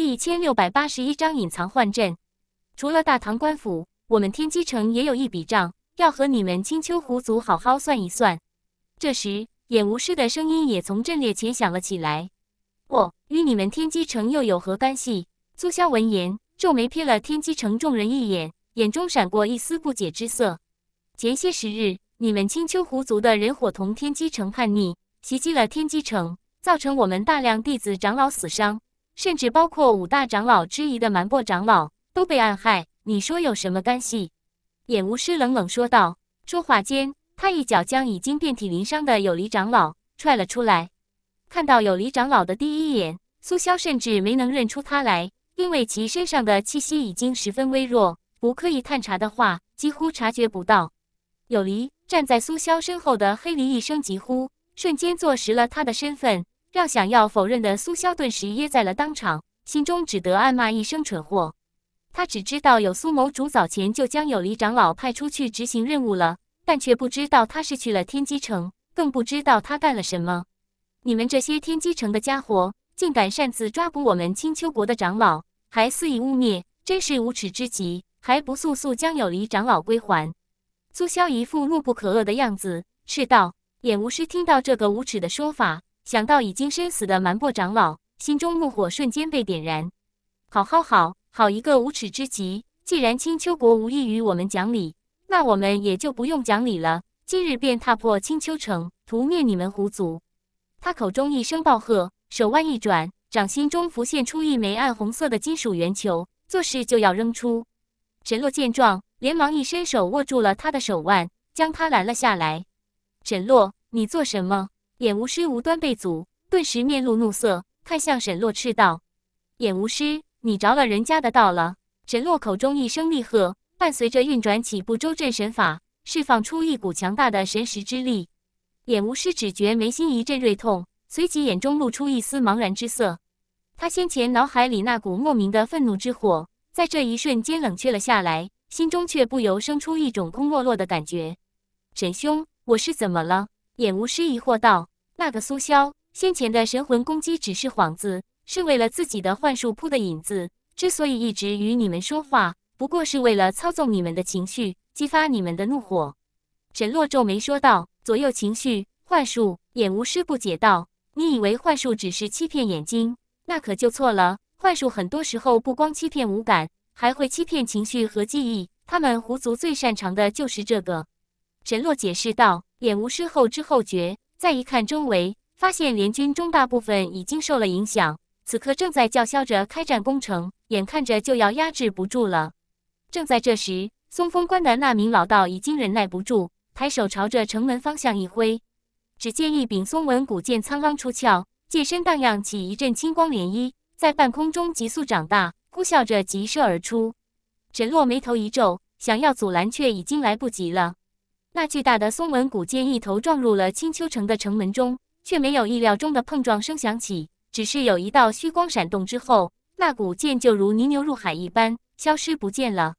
第一千六百八十一章隐藏幻阵。除了大唐官府，我们天机城也有一笔账要和你们青丘狐族好好算一算。这时，眼无师的声音也从阵列前响了起来：“我与你们天机城又有何干系？”苏萧闻言皱眉瞥了天机城众人一眼，眼中闪过一丝不解之色。前些时日，你们青丘狐族的人伙同天机城叛逆，袭击了天机城，造成我们大量弟子长老死伤。甚至包括五大长老之一的蛮波长老都被暗害，你说有什么干系？眼无师冷冷说道。说话间，他一脚将已经遍体鳞伤的有离长老踹了出来。看到有离长老的第一眼，苏萧甚至没能认出他来，因为其身上的气息已经十分微弱，不刻意探查的话，几乎察觉不到。有离站在苏萧身后的黑离一声急呼，瞬间坐实了他的身份。让想要否认的苏萧顿时噎在了当场，心中只得暗骂一声蠢货。他只知道有苏某主早前就将有离长老派出去执行任务了，但却不知道他是去了天机城，更不知道他干了什么。你们这些天机城的家伙，竟敢擅自抓捕我们青丘国的长老，还肆意污蔑，真是无耻之极！还不速速将有离长老归还？苏萧一副怒不可遏的样子，斥道：“眼无师，听到这个无耻的说法。”想到已经身死的蛮博长老，心中怒火瞬间被点燃。好好好好一个无耻之极！既然青丘国无意与我们讲理，那我们也就不用讲理了。今日便踏破青丘城，屠灭你们狐族！他口中一声暴喝，手腕一转，掌心中浮现出一枚暗红色的金属圆球，作势就要扔出。沈洛见状，连忙一伸手握住了他的手腕，将他拦了下来。沈洛，你做什么？眼无师无端被阻，顿时面露怒色，看向沈洛斥道：“眼无师，你着了人家的道了！”沈洛口中一声厉喝，伴随着运转起不周镇神法，释放出一股强大的神识之力。眼无师只觉眉心一阵锐痛，随即眼中露出一丝茫然之色。他先前脑海里那股莫名的愤怒之火，在这一瞬间冷却了下来，心中却不由生出一种空落落的感觉。“沈兄，我是怎么了？”眼无师疑惑道：“那个苏萧先前的神魂攻击只是幌子，是为了自己的幻术铺的引子。之所以一直与你们说话，不过是为了操纵你们的情绪，激发你们的怒火。”沈洛皱眉说道：“左右情绪，幻术。”眼无师不解道：“你以为幻术只是欺骗眼睛？那可就错了。幻术很多时候不光欺骗五感，还会欺骗情绪和记忆。他们狐族最擅长的就是这个。”沈洛解释道。眼无师后知后觉，再一看周围，发现联军中大部分已经受了影响，此刻正在叫嚣着开战攻城，眼看着就要压制不住了。正在这时，松风关的那名老道已经忍耐不住，抬手朝着城门方向一挥，只见一柄松纹古剑苍狼出鞘，剑身荡漾起一阵青光涟漪，在半空中急速长大，呼啸着急射而出。沈洛眉头一皱，想要阻拦，却已经来不及了。那巨大的松纹古剑一头撞入了青丘城的城门中，却没有意料中的碰撞声响起，只是有一道虚光闪动之后，那古剑就如泥牛入海一般消失不见了。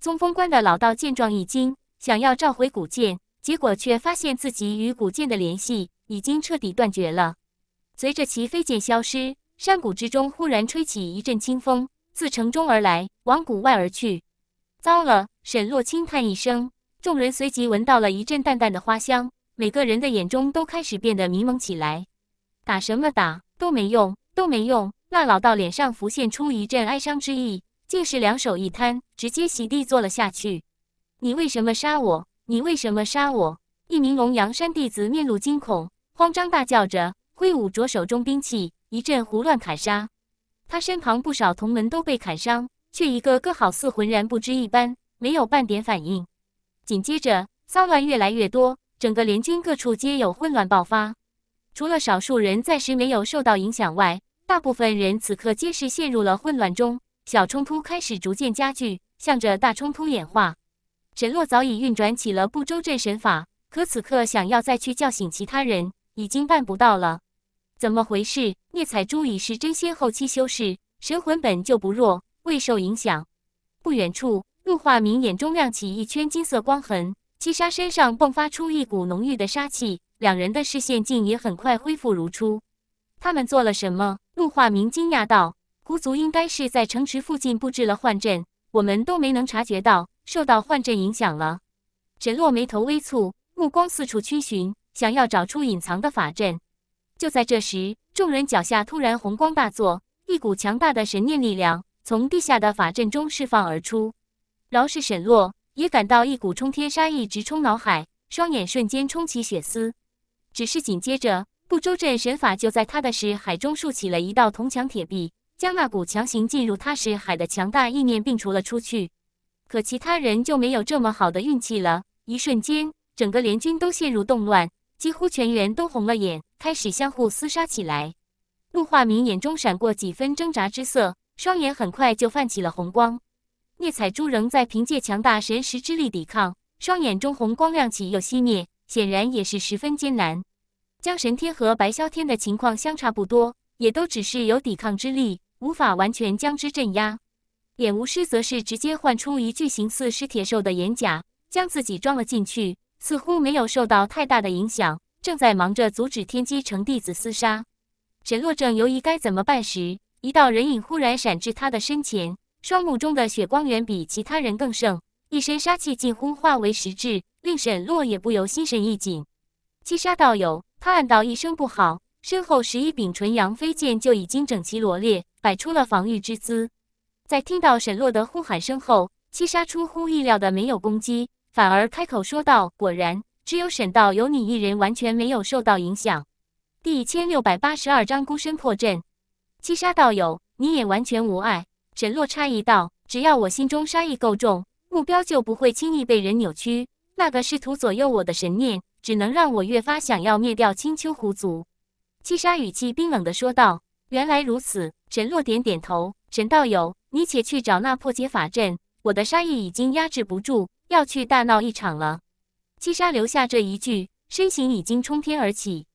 宗风关的老道见状一惊，想要召回古剑，结果却发现自己与古剑的联系已经彻底断绝了。随着其飞剑消失，山谷之中忽然吹起一阵清风，自城中而来，往谷外而去。糟了！沈洛轻叹一声。众人随即闻到了一阵淡淡的花香，每个人的眼中都开始变得迷蒙起来。打什么打，都没用，都没用。那老道脸上浮现出一阵哀伤之意，竟是两手一摊，直接席地坐了下去。你为什么杀我？你为什么杀我？一名龙阳山弟子面露惊恐，慌张大叫着，挥舞着手中兵器，一阵胡乱砍杀。他身旁不少同门都被砍伤，却一个个好似浑然不知一般，没有半点反应。紧接着，骚乱越来越多，整个联军各处皆有混乱爆发。除了少数人暂时没有受到影响外，大部分人此刻皆是陷入了混乱中。小冲突开始逐渐加剧，向着大冲突演化。沈洛早已运转起了不周镇神法，可此刻想要再去叫醒其他人，已经办不到了。怎么回事？聂彩珠已是真仙后期修士，神魂本就不弱，未受影响。不远处。陆化明眼中亮起一圈金色光痕，七杀身上迸发出一股浓郁的杀气，两人的视线竟也很快恢复如初。他们做了什么？陆化明惊讶道：“狐族应该是在城池附近布置了幻阵，我们都没能察觉到，受到幻阵影响了。”沈洛眉头微蹙，目光四处驱寻，想要找出隐藏的法阵。就在这时，众人脚下突然红光大作，一股强大的神念力量从地下的法阵中释放而出。饶是沈洛也感到一股冲天杀意直冲脑海，双眼瞬间充起血丝。只是紧接着，不周镇神法就在他的识海中竖起了一道铜墙铁壁，将那股强行进入他识海的强大意念并除了出去。可其他人就没有这么好的运气了。一瞬间，整个联军都陷入动乱，几乎全员都红了眼，开始相互厮杀起来。陆化明眼中闪过几分挣扎之色，双眼很快就泛起了红光。叶彩珠仍在凭借强大神识之力抵抗，双眼中红光亮起又熄灭，显然也是十分艰难。江神天和白霄天的情况相差不多，也都只是有抵抗之力，无法完全将之镇压。眼无师则是直接唤出一具形似石铁兽的眼甲，将自己装了进去，似乎没有受到太大的影响，正在忙着阻止天机城弟子厮杀。沈洛正犹豫该怎么办时，一道人影忽然闪至他的身前。双目中的血光远比其他人更盛，一身杀气近乎化为实质，令沈洛也不由心神一紧。七杀道友，他暗道一声不好，身后十一柄纯阳飞剑就已经整齐罗列，摆出了防御之姿。在听到沈洛的呼喊声后，七杀出乎意料的没有攻击，反而开口说道：“果然，只有沈道友你一人完全没有受到影响。”第一千六百八十二章孤身破阵。七杀道友，你也完全无碍。沈洛诧异道：“只要我心中杀意够重，目标就不会轻易被人扭曲。那个试图左右我的神念，只能让我越发想要灭掉青丘狐族。”七杀语气冰冷的说道：“原来如此。”沈洛点点头：“沈道友，你且去找那破解法阵。我的杀意已经压制不住，要去大闹一场了。”七杀留下这一句，身形已经冲天而起。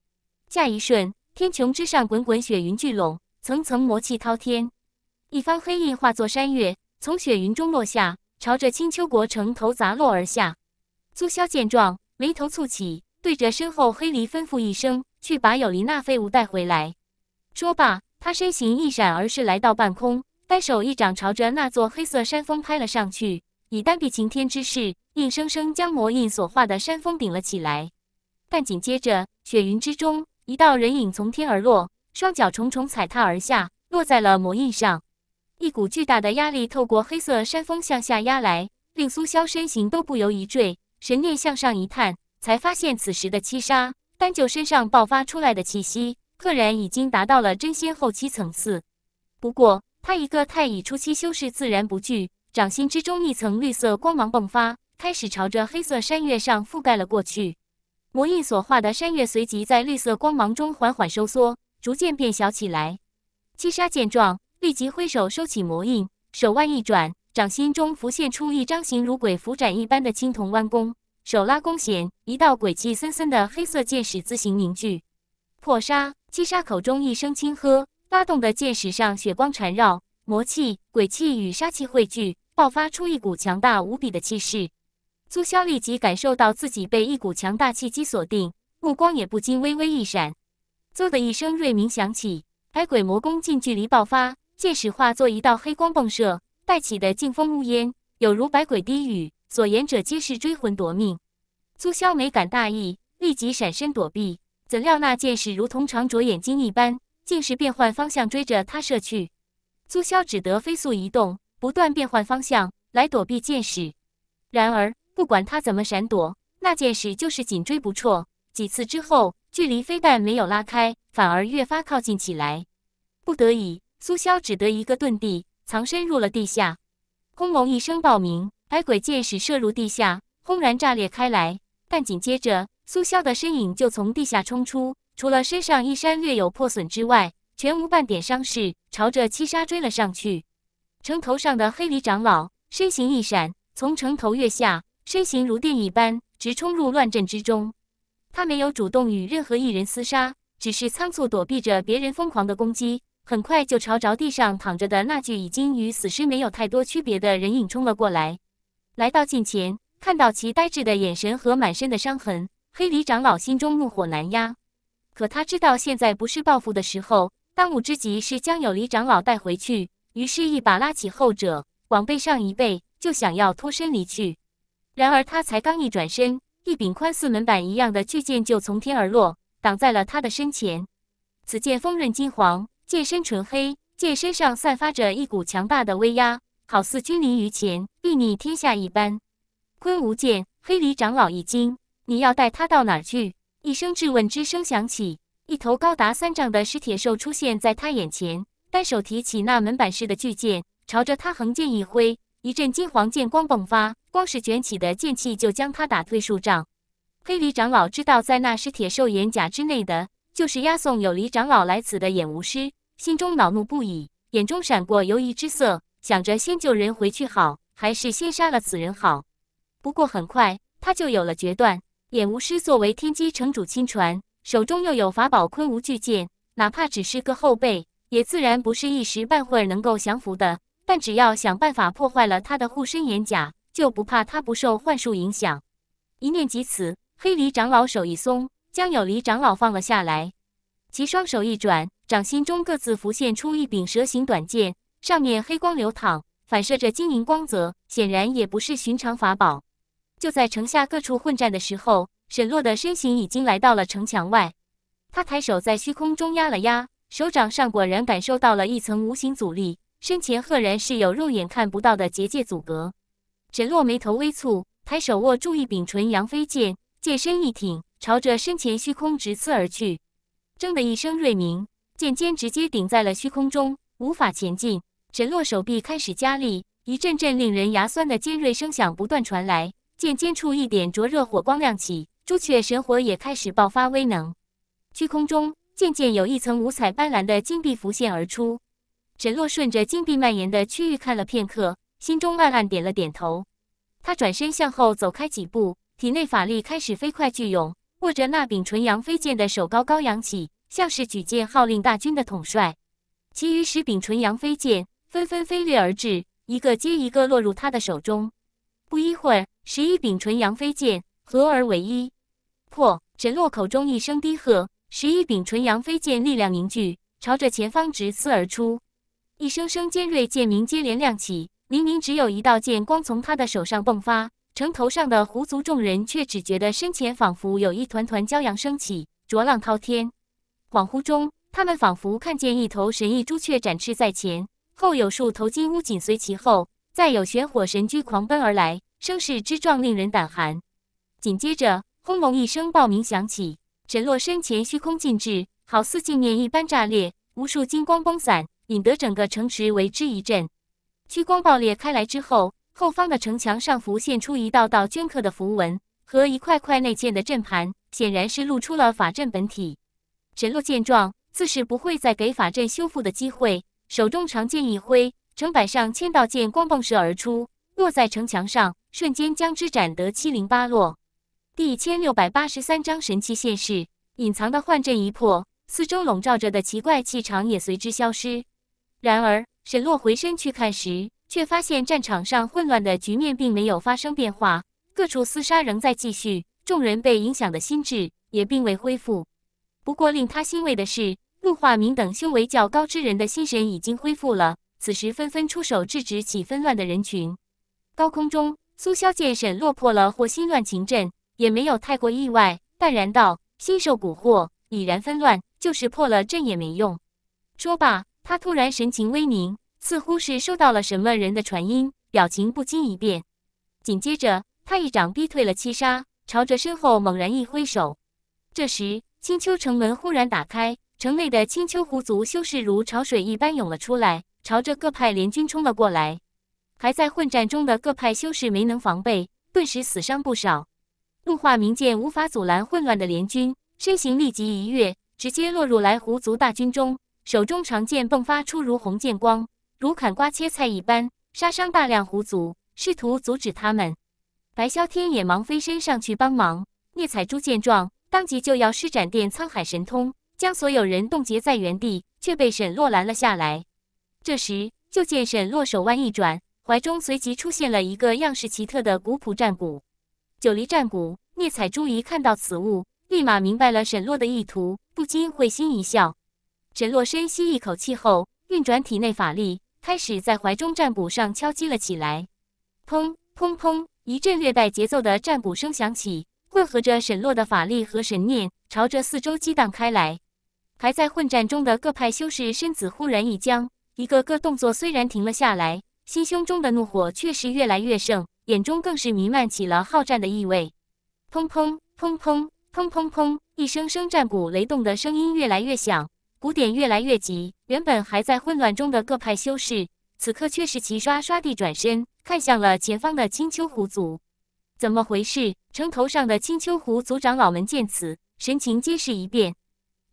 下一瞬，天穹之上滚滚雪云聚拢，层层魔气滔天。一方黑印化作山岳，从雪云中落下，朝着青丘国城头砸落而下。苏萧见状，眉头蹙起，对着身后黑黎吩咐一声：“去把有离那废物带回来。”说罢，他身形一闪，而是来到半空，单手一掌朝着那座黑色山峰拍了上去，以单臂擎天之势，硬生生将魔印所化的山峰顶了起来。但紧接着，雪云之中一道人影从天而落，双脚重重踩踏而下，落在了魔印上。一股巨大的压力透过黑色山峰向下压来，令苏萧身形都不由一坠。神念向上一探，才发现此时的七杀单就身上爆发出来的气息，赫然已经达到了真仙后期层次。不过他一个太乙初期修士，自然不惧。掌心之中一层绿色光芒迸发，开始朝着黑色山岳上覆盖了过去。魔印所化的山岳随即在绿色光芒中缓缓收缩，逐渐变小起来。七杀见状。立即挥手收起魔印，手腕一转，掌心中浮现出一张形如鬼斧斩一般的青铜弯弓，手拉弓弦，一道鬼气森森的黑色箭矢自行凝聚。破杀七杀口中一声轻喝，拉动的箭矢上血光缠绕，魔气、鬼气与杀气汇聚，爆发出一股强大无比的气势。苏萧立即感受到自己被一股强大气机锁定，目光也不禁微微一闪。嗖的一声锐鸣响起，百鬼魔弓近距离爆发。箭矢化作一道黑光迸射，带起的劲风乌烟，有如百鬼低语，所言者皆是追魂夺命。苏萧没敢大意，立即闪身躲避。怎料那箭矢如同长着眼睛一般，竟是变换方向追着他射去。苏萧只得飞速移动，不断变换方向来躲避箭矢。然而不管他怎么闪躲，那箭矢就是紧追不辍。几次之后，距离非但没有拉开，反而越发靠近起来。不得已。苏萧只得一个遁地，藏身入了地下。轰隆一声爆鸣，百鬼箭矢射入地下，轰然炸裂开来。但紧接着，苏萧的身影就从地下冲出，除了身上衣衫略有破损之外，全无半点伤势，朝着七杀追了上去。城头上的黑狸长老身形一闪，从城头跃下，身形如电一般直冲入乱阵之中。他没有主动与任何一人厮杀，只是仓促躲避着别人疯狂的攻击。很快就朝着地上躺着的那具已经与死尸没有太多区别的人影冲了过来。来到近前，看到其呆滞的眼神和满身的伤痕，黑狸长老心中怒火难压。可他知道现在不是报复的时候，当务之急是将有离长老带回去。于是，一把拉起后者往背上一背，就想要脱身离去。然而，他才刚一转身，一柄宽似门板一样的巨剑就从天而落，挡在了他的身前。此剑锋刃金黄。剑身纯黑，剑身上散发着一股强大的威压，好似君临于前，睥睨天下一般。昆吾剑，黑离长老一惊：“你要带他到哪儿去？”一声质问之声响起，一头高达三丈的石铁兽出现在他眼前，单手提起那门板式的巨剑，朝着他横剑一挥，一阵金黄剑光迸发，光是卷起的剑气就将他打退数丈。黑离长老知道，在那石铁兽眼甲之内的，就是押送有离长老来此的眼无师。心中恼怒不已，眼中闪过犹疑之色，想着先救人回去好，还是先杀了此人好。不过很快，他就有了决断。眼无师作为天机城主亲传，手中又有法宝昆吾巨剑，哪怕只是个后辈，也自然不是一时半会儿能够降服的。但只要想办法破坏了他的护身眼甲，就不怕他不受幻术影响。一念及此，黑离长老手一松，将有离长老放了下来，其双手一转。掌心中各自浮现出一柄蛇形短剑，上面黑光流淌，反射着晶莹光泽，显然也不是寻常法宝。就在城下各处混战的时候，沈洛的身形已经来到了城墙外。他抬手在虚空中压了压，手掌上果然感受到了一层无形阻力，身前赫然是有肉眼看不到的结界阻隔。沈洛眉头微蹙，抬手握住一柄纯阳飞剑，剑身一挺，朝着身前虚空直刺而去。铮的一声锐鸣。剑尖直接顶在了虚空中，无法前进。沈洛手臂开始加力，一阵阵令人牙酸的尖锐声响不断传来。剑尖处一点灼热火光亮起，朱雀神火也开始爆发威能。虚空中渐渐有一层五彩斑斓的金币浮现而出。沈洛顺着金币蔓延的区域看了片刻，心中暗暗点了点头。他转身向后走开几步，体内法力开始飞快聚涌，握着那柄纯阳飞剑的手高高扬起。像是举剑号令大军的统帅，其余十柄纯阳飞剑纷纷飞掠而至，一个接一个落入他的手中。不一会儿，十一柄纯阳飞剑合而为一。破神洛口中一声低喝，十一柄纯阳飞剑力量凝聚，朝着前方直刺而出。一声声尖锐剑鸣接连亮起，明明只有一道剑光从他的手上迸发，城头上的狐族众人却只觉得身前仿佛有一团团骄阳升起，浊浪滔天。恍惚中，他们仿佛看见一头神翼朱雀展翅在前，后有数头金乌紧随其后，再有玄火神驹狂奔而来，声势之壮令人胆寒。紧接着，轰隆一声爆鸣响起，沈洛身前虚空尽至，好似镜面一般炸裂，无数金光崩散，引得整个城池为之一震。虚光爆裂开来之后，后方的城墙上浮现出一道道镌刻的符文和一块块内嵌的阵盘，显然是露出了法阵本体。沈洛见状，自是不会再给法阵修复的机会，手中长剑一挥，城板上千道剑光迸射而出，落在城墙上，瞬间将之斩得七零八落。第一千六百八十三章神器现世，隐藏的幻阵一破，四周笼罩着的奇怪气场也随之消失。然而，沈洛回身去看时，却发现战场上混乱的局面并没有发生变化，各处厮杀仍在继续，众人被影响的心智也并未恢复。不过令他欣慰的是，陆化明等修为较高之人的心神已经恢复了，此时纷纷出手制止起纷乱的人群。高空中，苏萧见沈落魄了或心乱情阵，也没有太过意外，淡然道：“心受蛊惑已然纷乱，就是破了阵也没用。”说罢，他突然神情微凝，似乎是收到了什么人的传音，表情不禁一变。紧接着，他一掌逼退了七杀，朝着身后猛然一挥手。这时。青丘城门忽然打开，城内的青丘狐族修士如潮水一般涌了出来，朝着各派联军冲了过来。还在混战中的各派修士没能防备，顿时死伤不少。陆化明见无法阻拦混乱的联军，身形立即一跃，直接落入来狐族大军中，手中长剑迸发出如虹剑光，如砍瓜切菜一般杀伤大量狐族，试图阻止他们。白霄天也忙飞身上去帮忙。聂彩珠见状。当即就要施展电沧海神通，将所有人冻结在原地，却被沈洛拦了下来。这时，就见沈洛手腕一转，怀中随即出现了一个样式奇特的古朴战鼓——九黎战鼓。聂彩珠一看到此物，立马明白了沈洛的意图，不禁会心一笑。沈洛深吸一口气后，运转体内法力，开始在怀中战鼓上敲击了起来。砰砰砰，一阵略带节奏的战鼓声响起。混合着沈洛的法力和神念，朝着四周激荡开来。还在混战中的各派修士身子忽然一僵，一个个动作虽然停了下来，心胸中的怒火却是越来越盛，眼中更是弥漫起了好战的意味。砰砰砰砰砰砰砰！一声声战鼓雷动的声音越来越响，鼓点越来越急。原本还在混乱中的各派修士，此刻却是齐刷刷地转身，看向了前方的青丘狐族。怎么回事？城头上的青丘狐族长老们见此，神情皆是一变。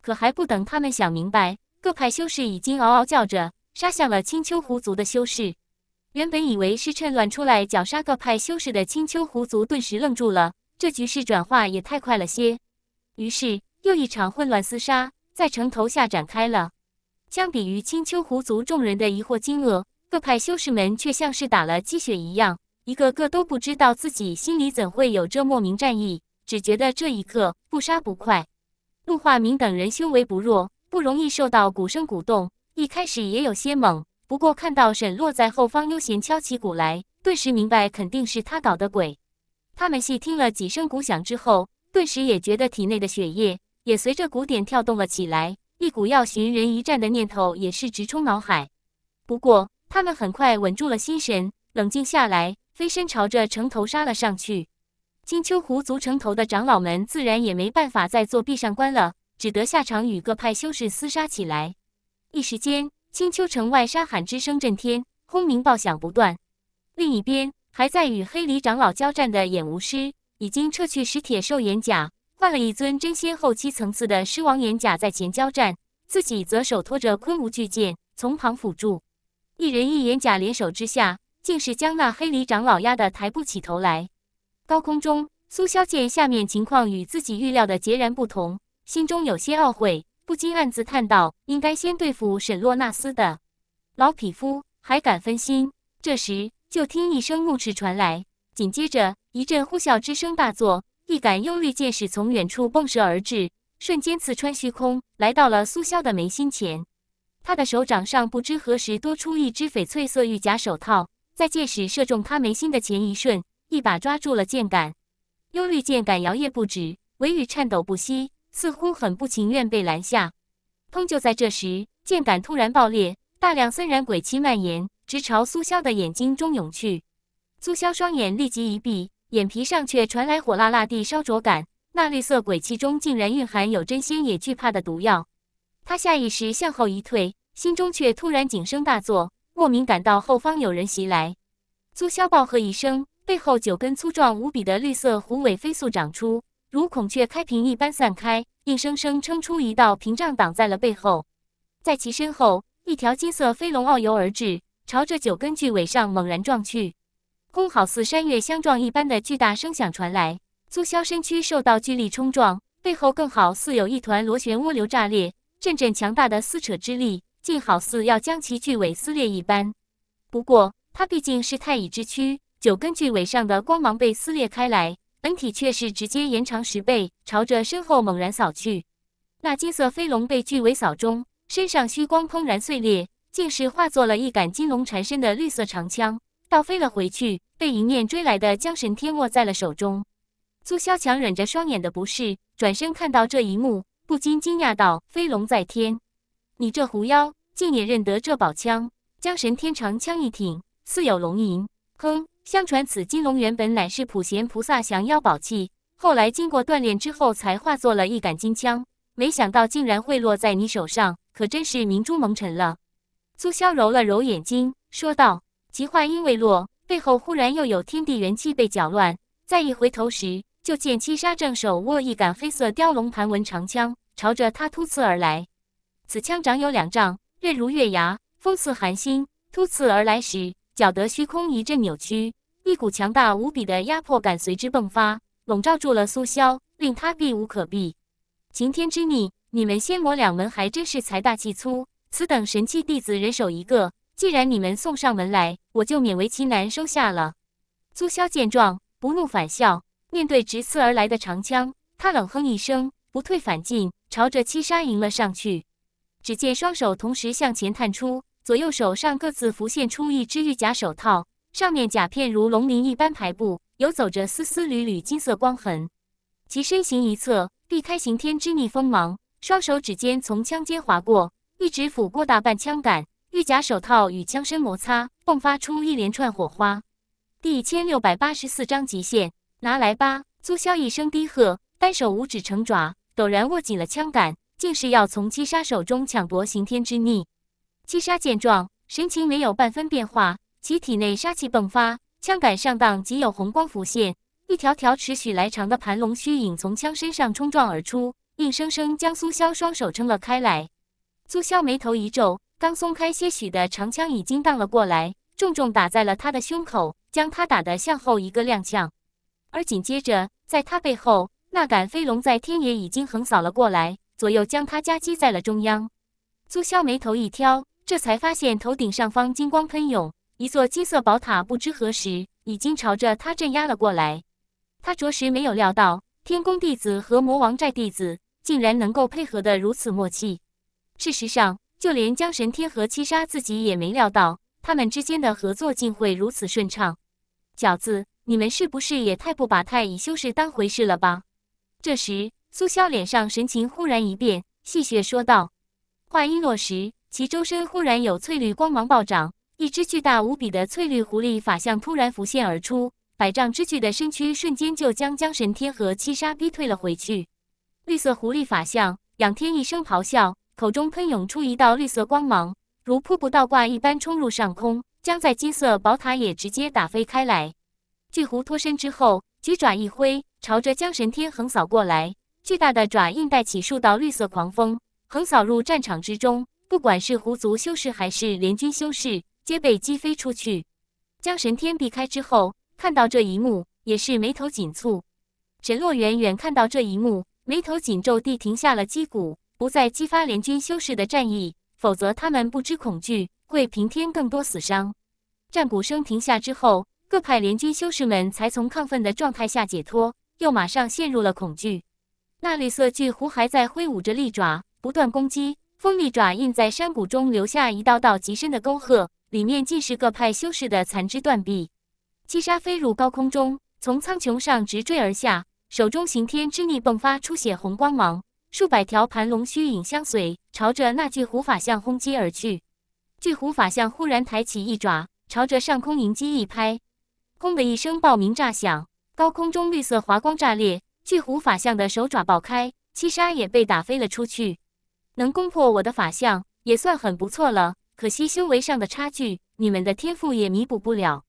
可还不等他们想明白，各派修士已经嗷嗷叫着杀向了青丘狐族的修士。原本以为是趁乱出来绞杀各派修士的青丘狐族顿时愣住了，这局势转化也太快了些。于是，又一场混乱厮杀在城头下展开了。相比于青丘狐族众人的疑惑惊愕，各派修士们却像是打了鸡血一样。一个个都不知道自己心里怎会有这莫名战意，只觉得这一刻不杀不快。陆化明等人修为不弱，不容易受到鼓声鼓动，一开始也有些猛。不过看到沈落在后方悠闲敲起鼓来，顿时明白肯定是他搞的鬼。他们细听了几声鼓响之后，顿时也觉得体内的血液也随着鼓点跳动了起来，一股要寻人一战的念头也是直冲脑海。不过他们很快稳住了心神，冷静下来。飞身朝着城头杀了上去，金秋湖族城头的长老们自然也没办法再做壁上观了，只得下场与各派修士厮杀起来。一时间，青丘城外杀喊之声震天，轰鸣爆响不断。另一边，还在与黑离长老交战的眼无师，已经撤去石铁兽眼甲，换了一尊真仙后期层次的狮王眼甲在前交战，自己则手托着昆吾巨剑从旁辅助，一人一眼甲联手之下。竟是将那黑黎长老压得抬不起头来。高空中，苏萧见下面情况与自己预料的截然不同，心中有些懊悔，不禁暗自叹道：“应该先对付沈洛纳斯的老匹夫，还敢分心。”这时，就听一声怒斥传来，紧接着一阵呼啸之声大作，一杆幽绿箭矢从远处迸射而至，瞬间刺穿虚空，来到了苏萧的眉心前。他的手掌上不知何时多出一只翡翠色玉甲手套。在箭矢射中他眉心的前一瞬，一把抓住了箭杆，忧虑箭杆摇曳不止，尾羽颤抖不息，似乎很不情愿被拦下。砰！就在这时，箭杆突然爆裂，大量森然鬼气蔓延，直朝苏萧的眼睛中涌去。苏萧双眼立即一闭，眼皮上却传来火辣辣的烧灼感。那绿色鬼气中竟然蕴含有真仙也惧怕的毒药，他下意识向后一退，心中却突然警声大作。莫名感到后方有人袭来，苏萧暴喝一声，背后九根粗壮无比的绿色虎尾飞速长出，如孔雀开屏一般散开，硬生生撑出一道屏障挡在了背后。在其身后，一条金色飞龙傲游而至，朝着九根巨尾上猛然撞去，空好似山岳相撞一般的巨大声响传来，苏萧身躯受到巨力冲撞，背后更好似有一团螺旋涡流炸裂，阵阵强大的撕扯之力。竟好似要将其巨尾撕裂一般，不过他毕竟是太乙之躯，九根巨尾上的光芒被撕裂开来，本体却是直接延长十倍，朝着身后猛然扫去。那金色飞龙被巨尾扫中，身上虚光砰然碎裂，竟是化作了一杆金龙缠身的绿色长枪，倒飞了回去，被迎面追来的江神天握在了手中。苏萧强忍着双眼的不适，转身看到这一幕，不禁惊讶道：“飞龙在天。”你这狐妖竟也认得这宝枪，将神天长枪一挺，似有龙吟。哼！相传此金龙原本乃是普贤菩萨降妖宝器，后来经过锻炼之后才化作了一杆金枪。没想到竟然会落在你手上，可真是明珠蒙尘了。苏萧揉了揉眼睛，说道。其话音未落，背后忽然又有天地元气被搅乱。再一回头时，就见七杀正手握一杆黑色雕龙盘纹长枪，朝着他突刺而来。此枪长有两丈，刃如月牙，锋似寒星。突刺而来时，搅得虚空一阵扭曲，一股强大无比的压迫感随之迸发，笼罩住了苏萧，令他避无可避。擎天之逆，你们仙魔两门还真是财大气粗，此等神器，弟子人手一个。既然你们送上门来，我就勉为其难收下了。苏萧见状，不怒反笑，面对直刺而来的长枪，他冷哼一声，不退反进，朝着七杀迎了上去。只见双手同时向前探出，左右手上各自浮现出一只玉甲手套，上面甲片如龙鳞一般排布，游走着丝丝缕缕金色光痕。其身形一侧避开刑天之逆锋芒，双手指尖从枪尖划过，一直抚过大半枪杆。玉甲手套与枪身摩擦，迸发出一连串火花。第一千六百八十四章极限，拿来吧！苏萧一声低喝，单手五指成爪，陡然握紧了枪杆。竟是要从七杀手中抢夺刑天之逆。七杀见状，神情没有半分变化，其体内杀气迸发，枪杆上荡即有红光浮现，一条条持续来长的盘龙虚影从枪身上冲撞而出，硬生生将苏萧双手撑了开来。苏萧眉头一皱，刚松开些许的长枪已经荡了过来，重重打在了他的胸口，将他打得向后一个踉跄。而紧接着，在他背后那杆飞龙在天也已经横扫了过来。左右将他夹击在了中央，苏萧眉头一挑，这才发现头顶上方金光喷涌，一座金色宝塔不知何时已经朝着他镇压了过来。他着实没有料到，天宫弟子和魔王寨弟子竟然能够配合得如此默契。事实上，就连江神天和七杀自己也没料到，他们之间的合作竟会如此顺畅。饺子，你们是不是也太不把太乙修士当回事了吧？这时。苏萧脸上神情忽然一变，戏谑说道。话音落时，其周身忽然有翠绿光芒暴涨，一只巨大无比的翠绿狐狸法相突然浮现而出，百丈之巨的身躯瞬间就将江神天和七杀逼退了回去。绿色狐狸法相仰天一声咆哮，口中喷涌出一道绿色光芒，如瀑布倒挂一般冲入上空，将在金色宝塔也直接打飞开来。巨狐脱身之后，举爪一挥，朝着江神天横扫过来。巨大的爪印带起数道绿色狂风，横扫入战场之中。不管是狐族修士还是联军修士，皆被击飞出去。将神天避开之后，看到这一幕，也是眉头紧蹙。沈洛远远看到这一幕，眉头紧皱地停下了击鼓，不再激发联军修士的战意，否则他们不知恐惧，会平添更多死伤。战鼓声停下之后，各派联军修士们才从亢奋的状态下解脱，又马上陷入了恐惧。那绿色巨狐还在挥舞着利爪，不断攻击，锋利爪印在山谷中留下一道道极深的沟壑，里面尽是各派修士的残肢断臂。击杀飞入高空中，从苍穹上直坠而下，手中刑天之逆迸发出血红光芒，数百条盘龙虚影相随，朝着那巨狐法相轰击而去。巨狐法相忽然抬起一爪，朝着上空迎击一拍，轰的一声爆鸣炸响，高空中绿色华光炸裂。巨虎法相的手爪爆开，七杀也被打飞了出去。能攻破我的法相也算很不错了，可惜修为上的差距，你们的天赋也弥补不了。”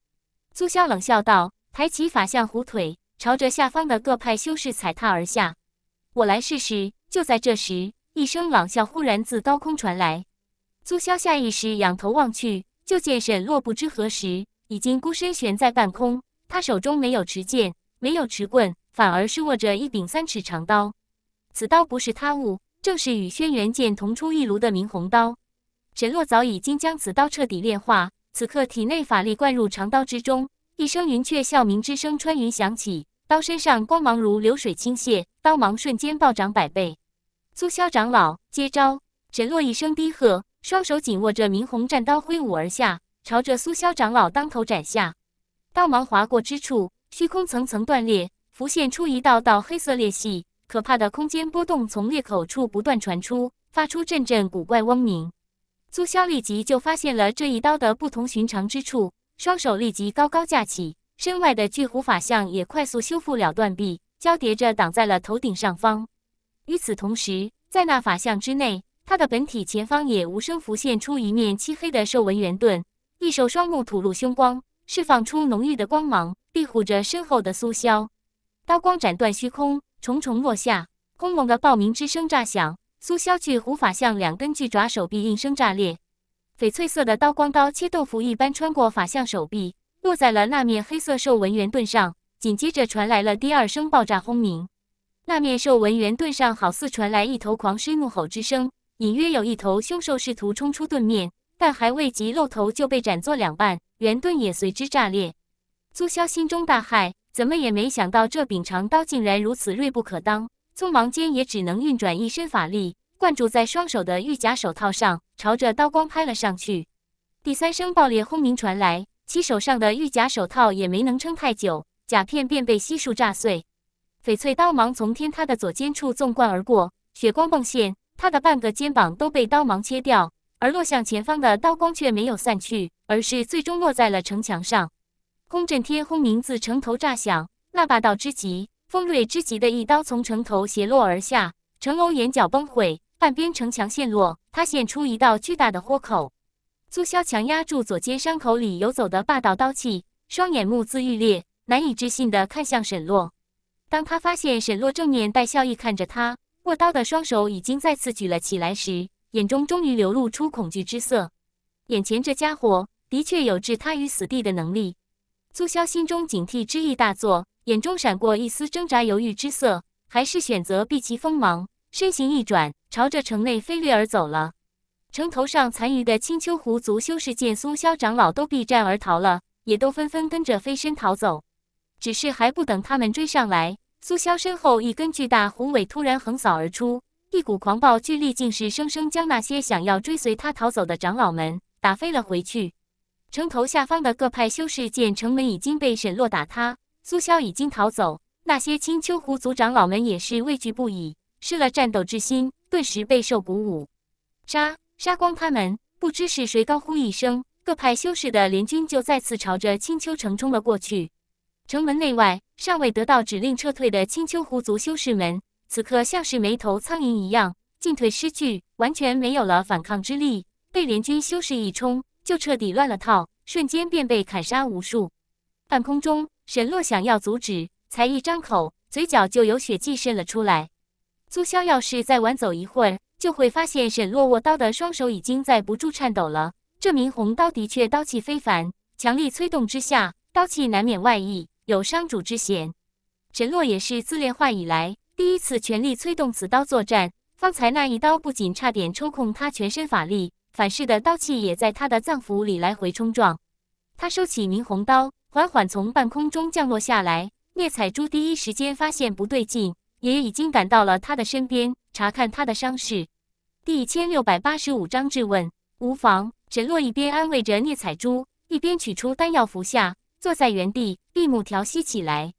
苏萧冷笑道，抬起法相虎腿，朝着下方的各派修士踩踏而下。“我来试试。”就在这时，一声冷笑忽然自高空传来。苏萧下意识仰头望去，就见沈洛不知何时已经孤身悬在半空。他手中没有持剑，没有持棍。反而是握着一柄三尺长刀，此刀不是他物，正是与轩辕剑同出一炉的明红刀。沈洛早已经将此刀彻底炼化，此刻体内法力灌入长刀之中，一声云雀啸鸣之声穿云响起，刀身上光芒如流水倾泻，刀芒瞬间暴涨百倍。苏萧长老接招，沈洛一声低喝，双手紧握着明红战刀挥舞而下，朝着苏萧长老当头斩下。刀芒划过之处，虚空层层断裂。浮现出一道道黑色裂隙，可怕的空间波动从裂口处不断传出，发出阵阵古怪嗡鸣。苏萧立即就发现了这一刀的不同寻常之处，双手立即高高架起，身外的巨虎法相也快速修复了断臂，交叠着挡在了头顶上方。与此同时，在那法相之内，他的本体前方也无声浮现出一面漆黑的兽纹圆盾，一手双目吐露凶光，释放出浓郁的光芒，庇护着身后的苏萧。刀光斩断虚空，重重落下，轰隆的爆鸣之声炸响。苏萧巨虎法相两根巨爪手臂应声炸裂，翡翠色的刀光刀切豆腐一般穿过法相手臂，落在了那面黑色兽纹圆盾上。紧接着传来了第二声爆炸轰鸣，那面兽纹圆盾上好似传来一头狂狮怒吼之声，隐约有一头凶兽试图冲出盾面，但还未及露头就被斩作两半，圆盾也随之炸裂。苏萧心中大骇。怎么也没想到，这柄长刀竟然如此锐不可当，匆忙间也只能运转一身法力，灌注在双手的玉甲手套上，朝着刀光拍了上去。第三声爆裂轰鸣传来，其手上的玉甲手套也没能撑太久，甲片便被悉数炸碎。翡翠刀芒从天塌的左肩处纵贯而过，血光迸现，他的半个肩膀都被刀芒切掉，而落向前方的刀光却没有散去，而是最终落在了城墙上。空震天轰鸣自城头炸响，那霸道之极、锋锐之极的一刀从城头斜落而下，城楼檐角崩毁，半边城墙陷落，塌陷出一道巨大的豁口。苏萧强压住左肩伤口里游走的霸道刀气，双眼目眦欲裂，难以置信地看向沈洛。当他发现沈洛正面带笑意看着他，握刀的双手已经再次举了起来时，眼中终于流露出恐惧之色。眼前这家伙的确有置他于死地的能力。苏萧心中警惕之意大作，眼中闪过一丝挣扎犹豫之色，还是选择避其锋芒，身形一转，朝着城内飞掠而走了。城头上残余的青丘狐族修士见苏萧长老都避战而逃了，也都纷纷跟着飞身逃走。只是还不等他们追上来，苏萧身后一根巨大红尾突然横扫而出，一股狂暴巨力竟是生生将那些想要追随他逃走的长老们打飞了回去。城头下方的各派修士见城门已经被沈洛打塌，苏萧已经逃走，那些青丘狐族长老们也是畏惧不已，失了战斗之心，顿时备受鼓舞。杀！杀光他们！不知是谁高呼一声，各派修士的联军就再次朝着青丘城冲了过去。城门内外尚未得到指令撤退的青丘狐族修士们，此刻像是没头苍蝇一样，进退失据，完全没有了反抗之力，被联军修士一冲。就彻底乱了套，瞬间便被砍杀无数。半空中，沈洛想要阻止，才一张口，嘴角就有血迹渗了出来。苏萧要是再晚走一会儿，就会发现沈洛握刀的双手已经在不住颤抖了。这明红刀的确刀气非凡，强力催动之下，刀气难免外溢，有伤主之嫌。沈洛也是自炼化以来第一次全力催动此刀作战，方才那一刀不仅差点抽空他全身法力。反噬的刀气也在他的脏腑里来回冲撞。他收起明红刀，缓缓从半空中降落下来。聂彩珠第一时间发现不对劲，也已经赶到了他的身边，查看他的伤势。第一千六百八十五章质问无妨。沈洛一边安慰着聂彩珠，一边取出丹药服下，坐在原地闭目调息起来。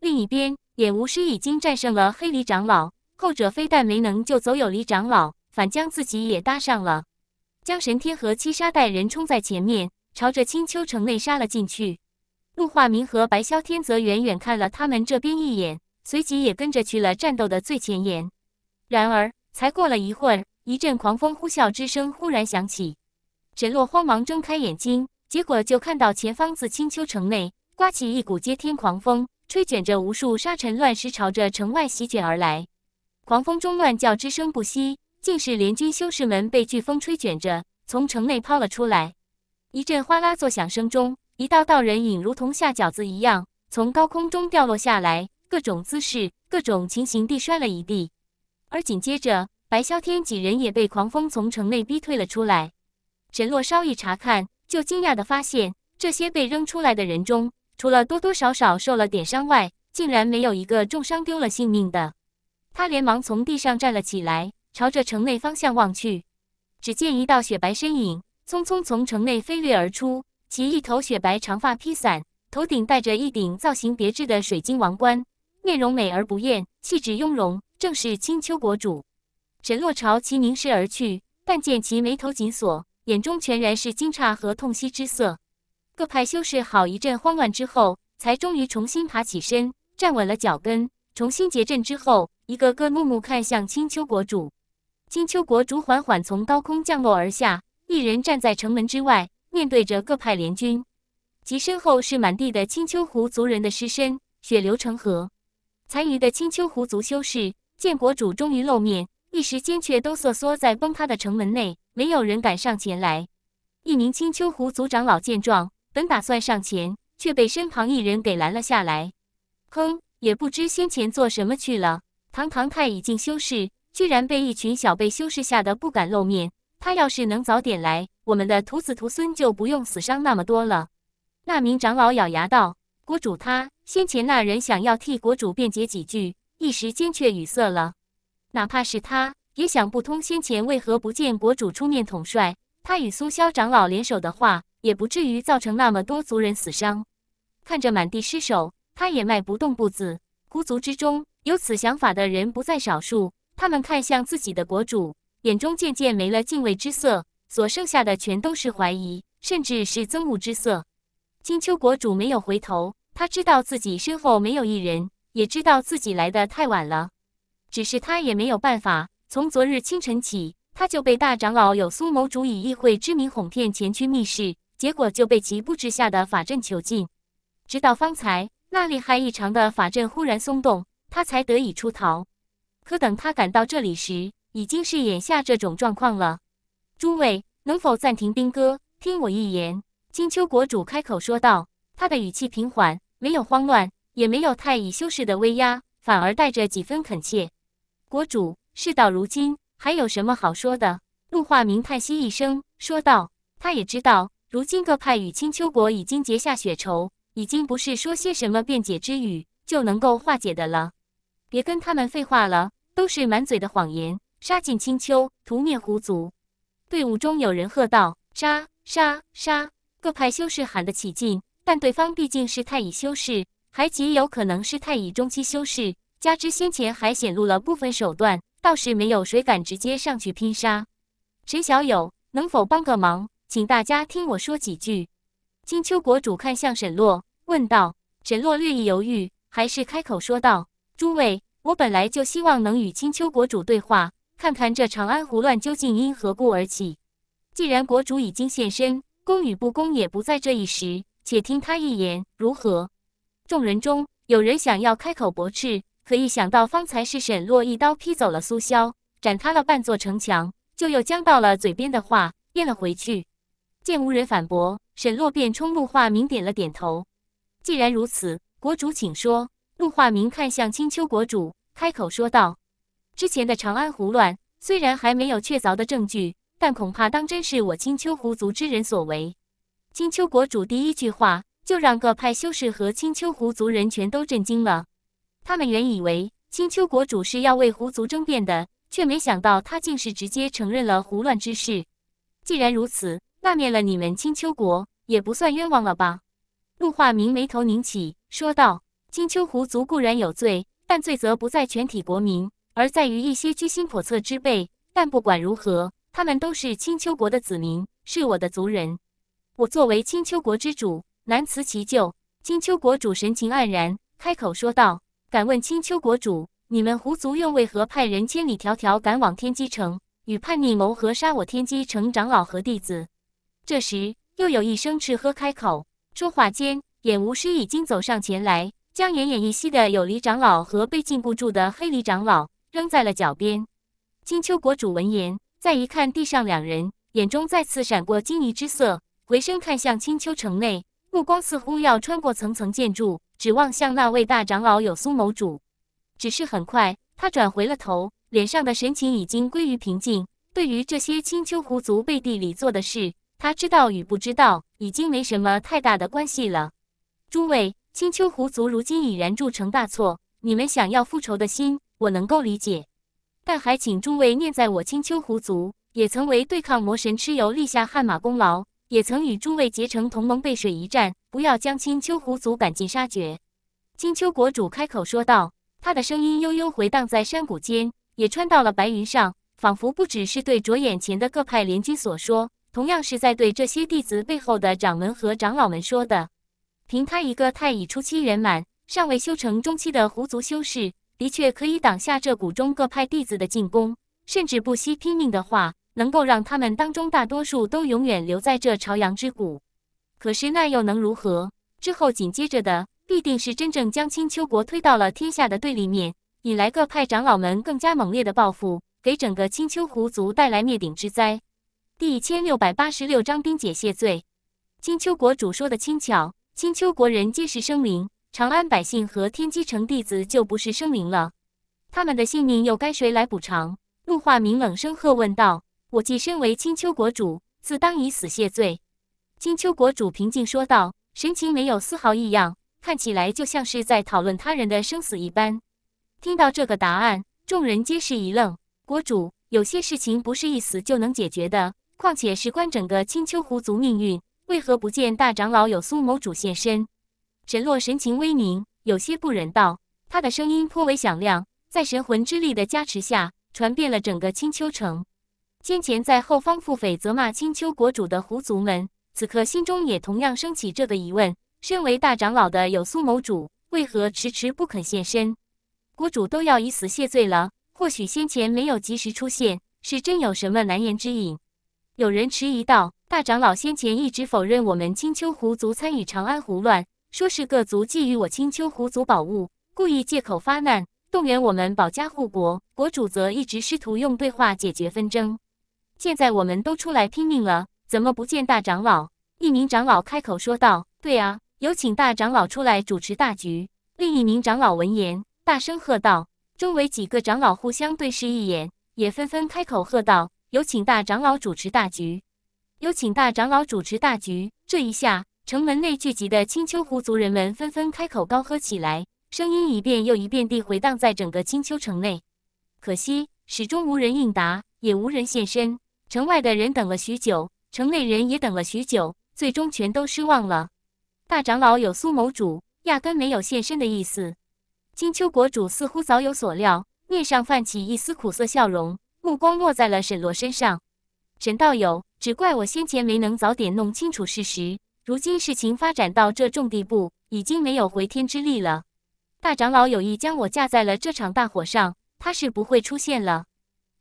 另一边，眼无师已经战胜了黑狸长老，后者非但没能救走有离长老，反将自己也搭上了。将神天和七杀带人冲在前面，朝着青丘城内杀了进去。陆化明和白霄天则远远看了他们这边一眼，随即也跟着去了战斗的最前沿。然而，才过了一会儿，一阵狂风呼啸之声忽然响起，沈洛慌忙睁开眼睛，结果就看到前方自青丘城内刮起一股接天狂风，吹卷着无数沙尘乱石，朝着城外席卷而来。狂风中乱叫之声不息。竟是联军修士们被飓风吹卷着，从城内抛了出来。一阵哗啦作响声中，一道道人影如同下饺子一样，从高空中掉落下来，各种姿势、各种情形地摔了一地。而紧接着，白霄天几人也被狂风从城内逼退了出来。沈洛稍一查看，就惊讶地发现，这些被扔出来的人中，除了多多少少受了点伤外，竟然没有一个重伤丢了性命的。他连忙从地上站了起来。朝着城内方向望去，只见一道雪白身影匆匆从城内飞掠而出，其一头雪白长发披散，头顶戴着一顶造型别致的水晶王冠，面容美而不艳，气质雍容，正是青丘国主。沈洛朝其凝视而去，但见其眉头紧锁，眼中全然是惊诧和痛惜之色。各派修士好一阵慌乱之后，才终于重新爬起身，站稳了脚跟，重新结阵之后，一个个怒目看向青丘国主。青丘国主缓缓从高空降落而下，一人站在城门之外，面对着各派联军，其身后是满地的青丘狐族人的尸身，血流成河。残余的青丘狐族修士见国主终于露面，一时间却都瑟缩在崩塌的城门内，没有人敢上前来。一名青丘狐族长老见状，本打算上前，却被身旁一人给拦了下来。哼，也不知先前做什么去了，堂堂太乙境修士。居然被一群小辈修士吓得不敢露面。他要是能早点来，我们的徒子徒孙就不用死伤那么多了。那名长老咬牙道：“国主，他先前那人想要替国主辩解几句，一时间却语塞了。哪怕是他也想不通先前为何不见国主出面统帅。他与苏萧长老联手的话，也不至于造成那么多族人死伤。看着满地尸首，他也迈不动步子。孤族之中有此想法的人不在少数。”他们看向自己的国主，眼中渐渐没了敬畏之色，所剩下的全都是怀疑，甚至是憎恶之色。金秋国主没有回头，他知道自己身后没有一人，也知道自己来的太晚了。只是他也没有办法，从昨日清晨起，他就被大长老有苏某主以议会之名哄骗前去密室，结果就被其布置下的法阵囚禁。直到方才，那厉害异常的法阵忽然松动，他才得以出逃。可等他赶到这里时，已经是眼下这种状况了。诸位能否暂停兵戈，听我一言？青丘国主开口说道，他的语气平缓，没有慌乱，也没有太乙修士的威压，反而带着几分恳切。国主，事到如今，还有什么好说的？陆化明叹息一声说道，他也知道，如今各派与青丘国已经结下血仇，已经不是说些什么辩解之语就能够化解的了。别跟他们废话了。都是满嘴的谎言，杀尽青丘，屠灭狐族。队伍中有人喝道：“杀！杀！杀！”各派修士喊得起劲，但对方毕竟是太乙修士，还极有可能是太乙中期修士，加之先前还显露了部分手段，倒是没有谁敢直接上去拼杀。沈小友，能否帮个忙？请大家听我说几句。青丘国主看向沈洛，问道：“沈洛略一犹豫，还是开口说道：诸位。”我本来就希望能与青丘国主对话，看看这长安胡乱究竟因何故而起。既然国主已经现身，公与不公也不在这一时，且听他一言如何？众人中有人想要开口驳斥，可一想到方才是沈洛一刀劈走了苏萧，斩塌了半座城墙，就又将到了嘴边的话咽了回去。见无人反驳，沈洛便冲陆化明点了点头。既然如此，国主请说。陆化明看向青丘国主。开口说道：“之前的长安胡乱，虽然还没有确凿的证据，但恐怕当真是我青丘狐族之人所为。”青丘国主第一句话就让各派修士和青丘狐族人全都震惊了。他们原以为青丘国主是要为狐族争辩的，却没想到他竟是直接承认了胡乱之事。既然如此，那灭了你们青丘国也不算冤枉了吧？陆化明眉头拧起，说道：“青丘狐族固然有罪。”但罪责不在全体国民，而在于一些居心叵测之辈。但不管如何，他们都是青丘国的子民，是我的族人。我作为青丘国之主，难辞其咎。青丘国主神情黯然，开口说道：“敢问青丘国主，你们狐族又为何派人千里迢迢赶往天机城，与叛逆谋合，杀我天机城长老和弟子？”这时，又有一声斥喝开口。说话间，眼无师已经走上前来。将奄奄一息的有离长老和被禁锢住的黑离长老扔在了脚边。金秋国主闻言，再一看地上两人，眼中再次闪过惊疑之色，回身看向青丘城内，目光似乎要穿过层层建筑，指望向那位大长老有苏某主。只是很快，他转回了头，脸上的神情已经归于平静。对于这些青丘狐族背地里做的事，他知道与不知道，已经没什么太大的关系了。诸位。青丘狐族如今已然铸成大错，你们想要复仇的心，我能够理解。但还请诸位念在我青丘狐族也曾为对抗魔神蚩尤立下汗马功劳，也曾与诸位结成同盟背水一战，不要将青丘狐族赶尽杀绝。”青丘国主开口说道，他的声音悠悠回荡在山谷间，也穿到了白云上，仿佛不只是对着眼前的各派联军所说，同样是在对这些弟子背后的掌门和长老们说的。凭他一个太乙初期圆满、尚未修成中期的狐族修士，的确可以挡下这谷中各派弟子的进攻，甚至不惜拼命的话，能够让他们当中大多数都永远留在这朝阳之谷。可是那又能如何？之后紧接着的，必定是真正将青丘国推到了天下的对立面，引来各派长老们更加猛烈的报复，给整个青丘狐族带来灭顶之灾。第一千六百八十六章冰解谢罪。青丘国主说的轻巧。青丘国人皆是生灵，长安百姓和天机城弟子就不是生灵了。他们的性命又该谁来补偿？陆化明冷声喝问道：“我既身为青丘国主，自当以死谢罪。”青丘国主平静说道，神情没有丝毫异样，看起来就像是在讨论他人的生死一般。听到这个答案，众人皆是一愣。国主，有些事情不是一死就能解决的，况且事关整个青丘狐族命运。为何不见大长老有苏某主现身？沈洛神情微凝，有些不忍道。他的声音颇为响亮，在神魂之力的加持下，传遍了整个青丘城。先前在后方腹诽、责骂青丘国主的狐族们，此刻心中也同样升起这个疑问：身为大长老的有苏某主，为何迟迟不肯现身？国主都要以死谢罪了，或许先前没有及时出现，是真有什么难言之隐？有人迟疑道。大长老先前一直否认我们青丘狐族参与长安胡乱，说是各族觊觎我青丘狐族宝物，故意借口发难，动员我们保家护国。国主则一直试图用对话解决纷争。现在我们都出来拼命了，怎么不见大长老？一名长老开口说道：“对啊，有请大长老出来主持大局。”另一名长老闻言大声喝道：“周围几个长老互相对视一眼，也纷纷开口喝道：‘有请大长老主持大局。’”有请大长老主持大局。这一下，城门内聚集的青丘狐族人们纷纷开口高喝起来，声音一遍又一遍地回荡在整个青丘城内。可惜，始终无人应答，也无人现身。城外的人等了许久，城内人也等了许久，最终全都失望了。大长老有苏某主，压根没有现身的意思。青丘国主似乎早有所料，面上泛起一丝苦涩笑容，目光落在了沈罗身上。沈道友，只怪我先前没能早点弄清楚事实，如今事情发展到这种地步，已经没有回天之力了。大长老有意将我架在了这场大火上，他是不会出现了。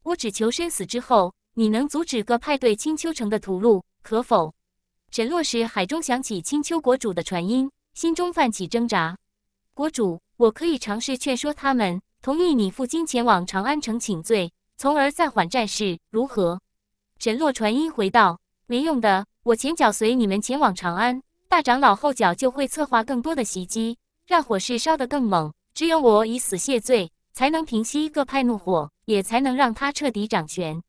我只求生死之后，你能阻止各派对青丘城的屠戮，可否？沈洛石海中响起青丘国主的传音，心中泛起挣扎。国主，我可以尝试劝说他们，同意你赴京前往长安城请罪，从而暂缓战事，如何？神洛传音回道：“没用的，我前脚随你们前往长安，大长老后脚就会策划更多的袭击，让火势烧得更猛。只有我以死谢罪，才能平息各派怒火，也才能让他彻底掌权。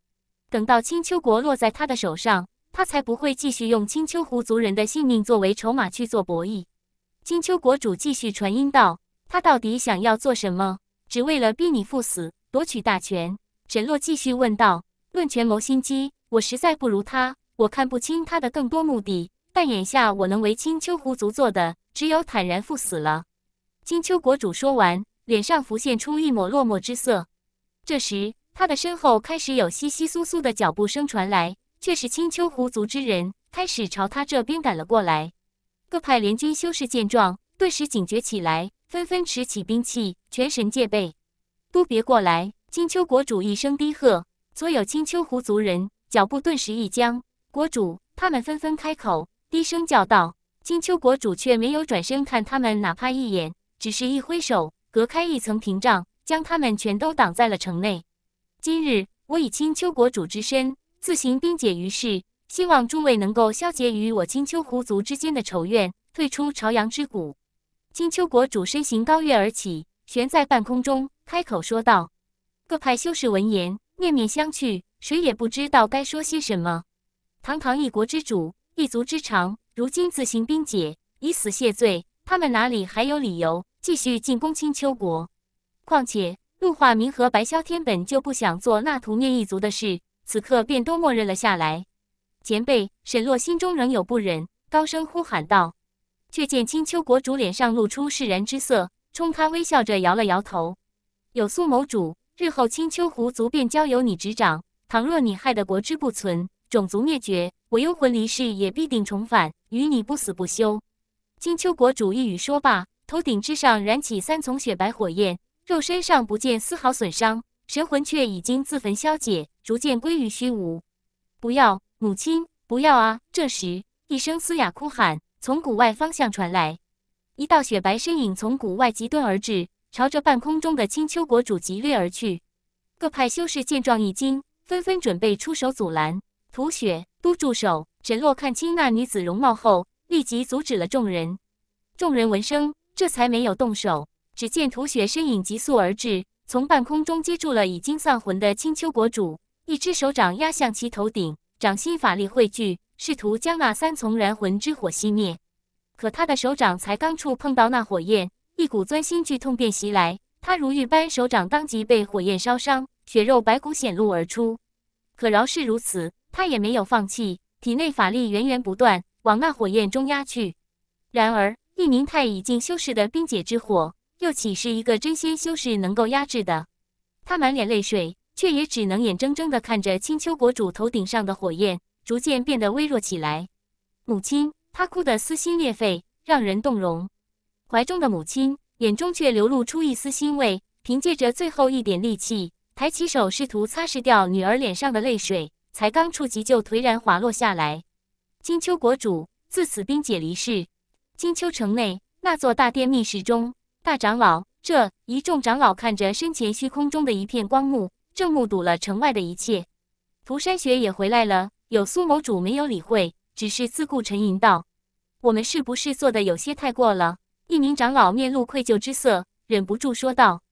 等到青丘国落在他的手上，他才不会继续用青丘狐族人的性命作为筹码去做博弈。”青丘国主继续传音道：“他到底想要做什么？只为了逼你赴死，夺取大权？”沈洛继续问道：“论权谋心机。”我实在不如他，我看不清他的更多目的。但眼下我能为青丘狐族做的，只有坦然赴死了。青丘国主说完，脸上浮现出一抹落寞之色。这时，他的身后开始有窸窸窣窣的脚步声传来，却是青丘狐族之人开始朝他这边赶了过来。各派联军修士见状，顿时警觉起来，纷纷持起兵器，全神戒备。都别过来！青丘国主一声低喝，所有青丘狐族人。脚步顿时一僵，国主他们纷纷开口，低声叫道：“金秋国主却没有转身看他们哪怕一眼，只是一挥手，隔开一层屏障，将他们全都挡在了城内。今日我以金秋国主之身自行冰解于世，希望诸位能够消解与我金秋狐族之间的仇怨，退出朝阳之谷。”金秋国主身形高跃而起，悬在半空中，开口说道：“各派修士闻言，面面相觑。”谁也不知道该说些什么。堂堂一国之主、一族之长，如今自行兵解，以死谢罪，他们哪里还有理由继续进攻青丘国？况且陆化明和白霄天本就不想做那图灭一族的事，此刻便都默认了下来。前辈，沈洛心中仍有不忍，高声呼喊道：“却见青丘国主脸上露出释然之色，冲他微笑着摇了摇头。有苏某主，日后青丘狐族便交由你执掌。”倘若你害得国之不存，种族灭绝，我幽魂离世也必定重返，与你不死不休。青丘国主一语说罢，头顶之上燃起三丛雪白火焰，肉身上不见丝毫损伤，神魂却已经自焚消解，逐渐归于虚无。不要，母亲，不要啊！这时，一声嘶哑哭喊从谷外方向传来，一道雪白身影从谷外急遁而至，朝着半空中的青丘国主急掠而去。各派修士见状一惊。纷纷准备出手阻拦，涂雪都住手。沈洛看清那女子容貌后，立即阻止了众人。众人闻声，这才没有动手。只见涂雪身影急速而至，从半空中接住了已经丧魂的青丘国主，一只手掌压向其头顶，掌心法力汇聚，试图将那三重燃魂之火熄灭。可他的手掌才刚触碰到那火焰，一股钻心剧痛便袭来，他如玉般手掌当即被火焰烧伤。血肉白骨显露而出，可饶是如此，他也没有放弃。体内法力源源不断往那火焰中压去。然而，一名太已经修士的冰解之火，又岂是一个真仙修士能够压制的？他满脸泪水，却也只能眼睁睁地看着青丘国主头顶上的火焰逐渐变得微弱起来。母亲，他哭得撕心裂肺，让人动容。怀中的母亲眼中却流露出一丝欣慰，凭借着最后一点力气。抬起手，试图擦拭掉女儿脸上的泪水，才刚触及就颓然滑落下来。金秋国主自此冰姐离世。金秋城内那座大殿密室中，大长老这一众长老看着身前虚空中的一片光幕，正目睹了城外的一切。涂山雪也回来了。有苏某主没有理会，只是自顾沉吟道：“我们是不是做的有些太过了？”一名长老面露愧疚之色，忍不住说道：“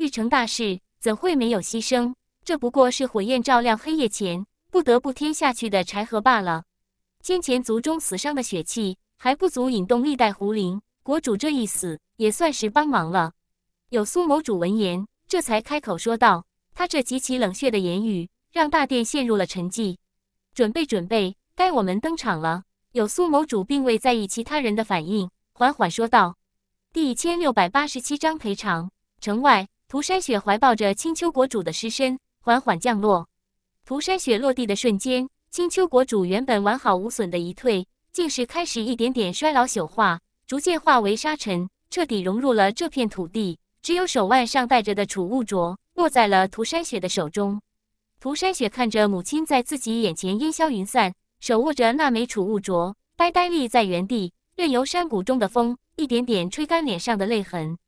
欲成大事。”怎会没有牺牲？这不过是火焰照亮黑夜前不得不添下去的柴禾罢了。先前族中死伤的血气还不足引动历代狐灵，国主这一死也算是帮忙了。有苏某主闻言，这才开口说道。他这极其冷血的言语让大殿陷入了沉寂。准备准备，该我们登场了。有苏某主并未在意其他人的反应，缓缓说道：“第一千六百八十七章赔偿。城外。”涂山雪怀抱着青丘国主的尸身缓缓降落。涂山雪落地的瞬间，青丘国主原本完好无损的一退，竟是开始一点点衰老朽化，逐渐化为沙尘，彻底融入了这片土地。只有手腕上戴着的储物镯落在了涂山雪的手中。涂山雪看着母亲在自己眼前烟消云散，手握着那枚储物镯，呆呆立在原地，任由山谷中的风一点点吹干脸上的泪痕。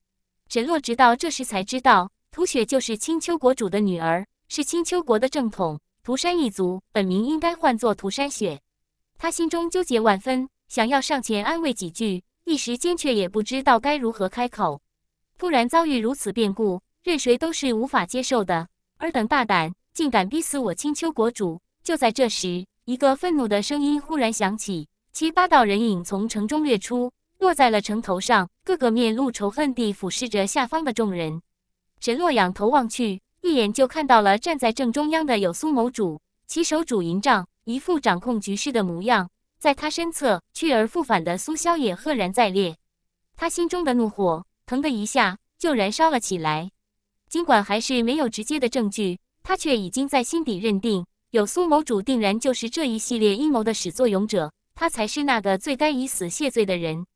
沈洛直到这时才知道，涂雪就是青丘国主的女儿，是青丘国的正统。涂山一族本名应该唤作涂山雪。他心中纠结万分，想要上前安慰几句，一时间却也不知道该如何开口。突然遭遇如此变故，任谁都是无法接受的。尔等大胆，竟敢逼死我青丘国主！就在这时，一个愤怒的声音忽然响起，七八道人影从城中掠出。落在了城头上，个个面露仇恨地俯视着下方的众人。沈洛仰头望去，一眼就看到了站在正中央的有苏某主，其手主营帐，一副掌控局势的模样。在他身侧，去而复返的苏萧也赫然在列。他心中的怒火腾的一下就燃烧了起来。尽管还是没有直接的证据，他却已经在心底认定，有苏某主定然就是这一系列阴谋的始作俑者，他才是那个最该以死谢罪的人。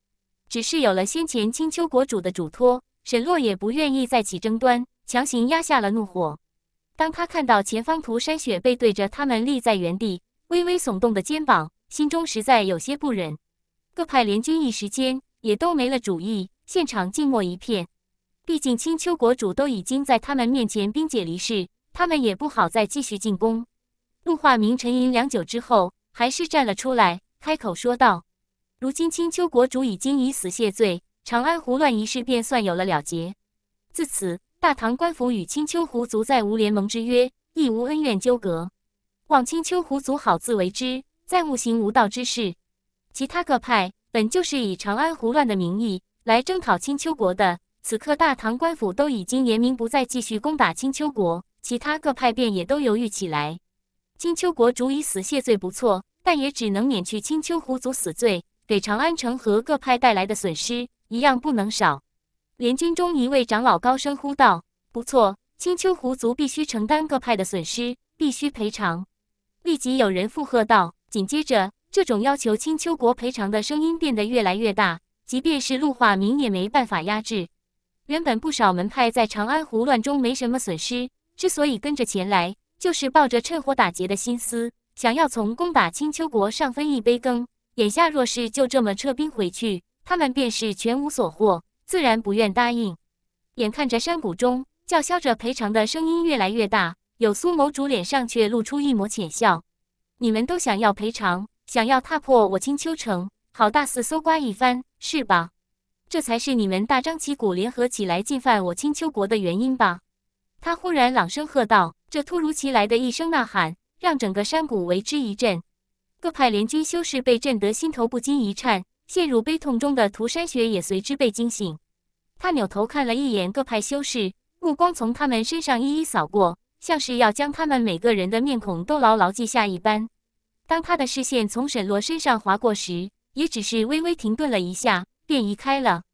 只是有了先前青丘国主的嘱托，沈洛也不愿意再起争端，强行压下了怒火。当他看到前方涂山雪背对着他们立在原地，微微耸动的肩膀，心中实在有些不忍。各派联军一时间也都没了主意，现场静默一片。毕竟青丘国主都已经在他们面前冰解离世，他们也不好再继续进攻。陆化明沉吟良久之后，还是站了出来，开口说道。如今青丘国主已经以死谢罪，长安胡乱一事便算有了了结。自此，大唐官府与青丘胡族再无联盟之约，亦无恩怨纠葛。望青丘胡族好自为之，再勿行无道之事。其他各派本就是以长安胡乱的名义来征讨青丘国的，此刻大唐官府都已经严明不再继续攻打青丘国，其他各派便也都犹豫起来。青丘国主以死谢罪不错，但也只能免去青丘胡族死罪。给长安城和各派带来的损失一样不能少。联军中一位长老高声呼道：“不错，青丘狐族必须承担各派的损失，必须赔偿。”立即有人附和道。紧接着，这种要求青丘国赔偿的声音变得越来越大，即便是陆化明也没办法压制。原本不少门派在长安胡乱中没什么损失，之所以跟着前来，就是抱着趁火打劫的心思，想要从攻打青丘国上分一杯羹。眼下若是就这么撤兵回去，他们便是全无所获，自然不愿答应。眼看着山谷中叫嚣着赔偿的声音越来越大，有苏某主脸上却露出一抹浅笑：“你们都想要赔偿，想要踏破我青丘城，好大肆搜刮一番，是吧？这才是你们大张旗鼓联合起来进犯我青丘国的原因吧？”他忽然朗声喝道：“这突如其来的一声呐喊，让整个山谷为之一震，各派联军修士被震得心头不禁一颤，陷入悲痛中的涂山雪也随之被惊醒。他扭头看了一眼各派修士，目光从他们身上一一扫过，像是要将他们每个人的面孔都牢牢记下一般。当他的视线从沈洛身上划过时，也只是微微停顿了一下，便移开了。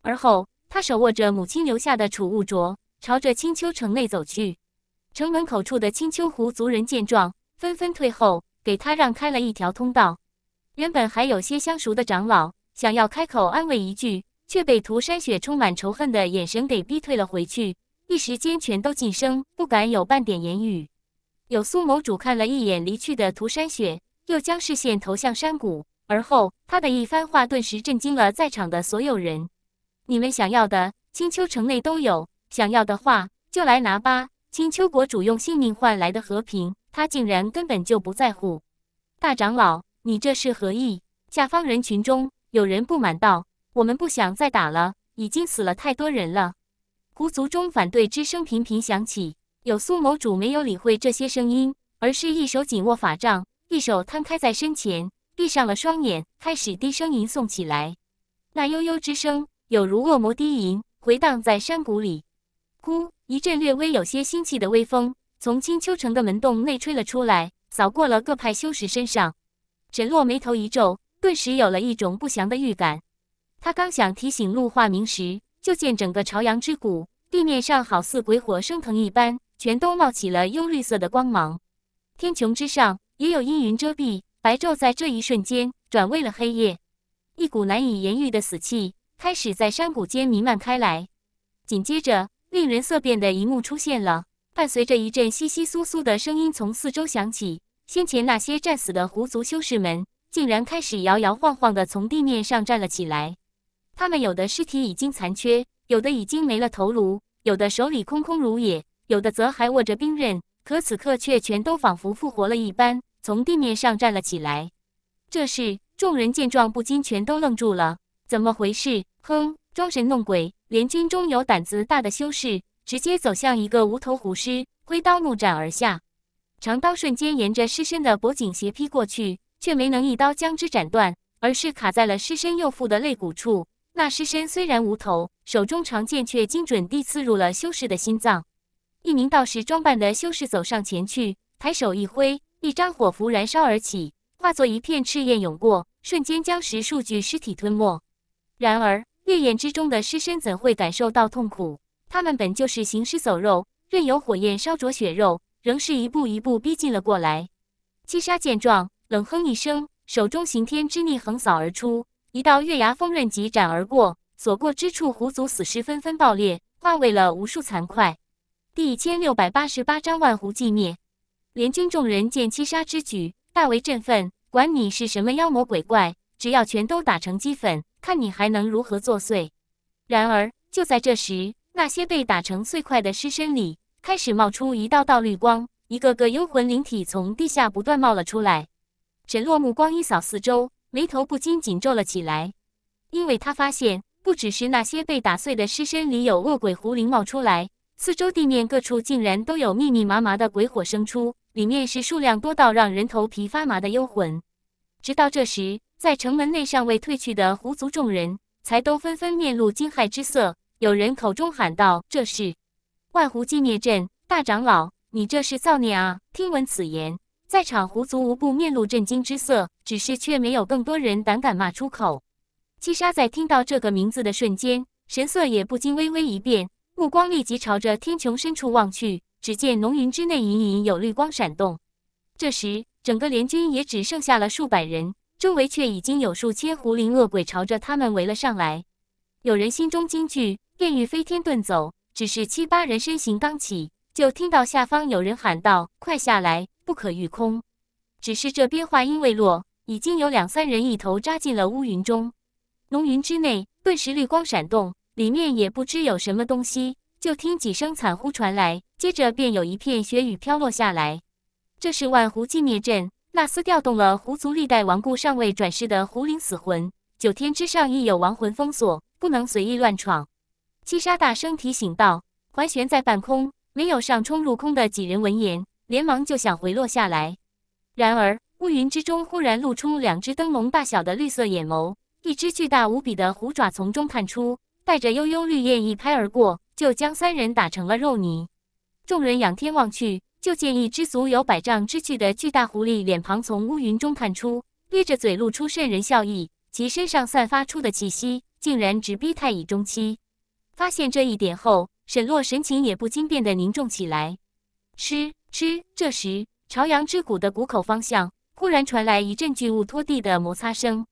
而后，他手握着母亲留下的储物镯，朝着青丘城内走去。城门口处的青丘族人见状，纷纷退后。给他让开了一条通道，原本还有些相熟的长老想要开口安慰一句，却被涂山雪充满仇恨的眼神给逼退了回去。一时间，全都噤声，不敢有半点言语。有苏某主看了一眼离去的涂山雪，又将视线投向山谷，而后他的一番话顿时震惊了在场的所有人：“你们想要的，青丘城内都有，想要的话就来拿吧。青丘国主用性命换来的和平。”他竟然根本就不在乎！大长老，你这是何意？下方人群中有人不满道：“我们不想再打了，已经死了太多人了。”狐族中反对之声频频响起。有苏某主没有理会这些声音，而是一手紧握法杖，一手摊开在身前，闭上了双眼，开始低声吟诵起来。那悠悠之声，有如恶魔低吟，回荡在山谷里。呼，一阵略微有些腥气的微风。从青丘城的门洞内吹了出来，扫过了各派修士身上。沈洛眉头一皱，顿时有了一种不祥的预感。他刚想提醒陆化明时，就见整个朝阳之谷地面上好似鬼火升腾一般，全都冒起了幽绿色的光芒。天穹之上也有阴云遮蔽，白昼在这一瞬间转为了黑夜。一股难以言喻的死气开始在山谷间弥漫开来。紧接着，令人色变的一幕出现了。伴随着一阵窸窸窣窣的声音从四周响起，先前那些战死的狐族修士们竟然开始摇摇晃晃地从地面上站了起来。他们有的尸体已经残缺，有的已经没了头颅，有的手里空空如也，有的则还握着兵刃。可此刻却全都仿佛复活了一般，从地面上站了起来。这时，众人见状不禁全都愣住了：怎么回事？哼，装神弄鬼！联军中有胆子大的修士。直接走向一个无头虎尸，挥刀怒斩而下，长刀瞬间沿着尸身的脖颈斜劈过去，却没能一刀将之斩断，而是卡在了尸身右腹的肋骨处。那尸身虽然无头，手中长剑却精准地刺入了修士的心脏。一名道士装扮的修士走上前去，抬手一挥，一张火符燃烧而起，化作一片赤焰涌过，瞬间将十数具尸体吞没。然而，烈焰之中的尸身怎会感受到痛苦？他们本就是行尸走肉，任由火焰烧灼血肉，仍是一步一步逼近了过来。七杀见状，冷哼一声，手中刑天之逆横扫而出，一道月牙锋刃疾斩而过，所过之处，狐族死尸纷纷爆裂，化为了无数残块。第一千六百八十八章万狐寂灭。联军众人见七杀之举，大为振奋，管你是什么妖魔鬼怪，只要全都打成齑粉，看你还能如何作祟。然而，就在这时。那些被打成碎块的尸身里开始冒出一道道绿光，一个个幽魂灵体从地下不断冒了出来。沈洛目光一扫四周，眉头不禁紧皱了起来，因为他发现，不只是那些被打碎的尸身里有恶鬼狐灵冒出来，四周地面各处竟然都有密密麻麻的鬼火生出，里面是数量多到让人头皮发麻的幽魂。直到这时，在城门内尚未退去的狐族众人，才都纷纷面露惊骇之色。有人口中喊道：“这是，万湖纪念镇大长老，你这是造孽啊！”听闻此言，在场狐族无不面露震惊之色，只是却没有更多人胆敢骂出口。七杀在听到这个名字的瞬间，神色也不禁微微一变，目光立即朝着天穹深处望去，只见浓云之内隐隐有绿光闪动。这时，整个联军也只剩下了数百人，周围却已经有数千狐灵恶鬼朝着他们围了上来。有人心中惊惧。便欲飞天遁走，只是七八人身形刚起，就听到下方有人喊道：“快下来，不可御空！”只是这边话音未落，已经有两三人一头扎进了乌云中。浓云之内，顿时绿光闪动，里面也不知有什么东西。就听几声惨呼传来，接着便有一片血雨飘落下来。这是万狐寂灭阵，纳斯调动了狐族历代亡故尚未转世的狐灵死魂，九天之上亦有亡魂封锁，不能随意乱闯。七杀大声提醒道：“环旋在半空没有上冲入空的几人，闻言连忙就想回落下来。然而乌云之中忽然露出两只灯笼大小的绿色眼眸，一只巨大无比的虎爪从中探出，带着悠悠绿焰一拍而过，就将三人打成了肉泥。众人仰天望去，就见一只足有百丈之巨的巨大狐狸脸庞从乌云中探出，咧着嘴露出渗人笑意，其身上散发出的气息竟然直逼太乙中期。”发现这一点后，沈洛神情也不禁变得凝重起来。吃吃，这时朝阳之谷的谷口方向忽然传来一阵巨物拖地的摩擦声。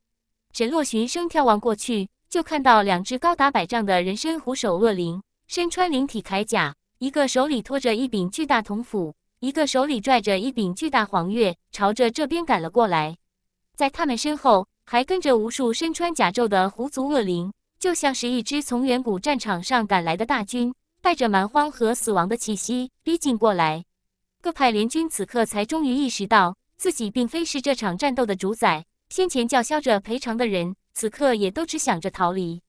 沈洛循声眺望过去，就看到两只高达百丈的人身狐首恶灵，身穿灵体铠甲，一个手里拖着一柄巨大铜斧，一个手里拽着一柄巨大黄钺，朝着这边赶了过来。在他们身后，还跟着无数身穿甲胄的狐族恶灵。就像是一支从远古战场上赶来的大军，带着蛮荒和死亡的气息逼近过来。各派联军此刻才终于意识到，自己并非是这场战斗的主宰。先前叫嚣着赔偿的人，此刻也都只想着逃离。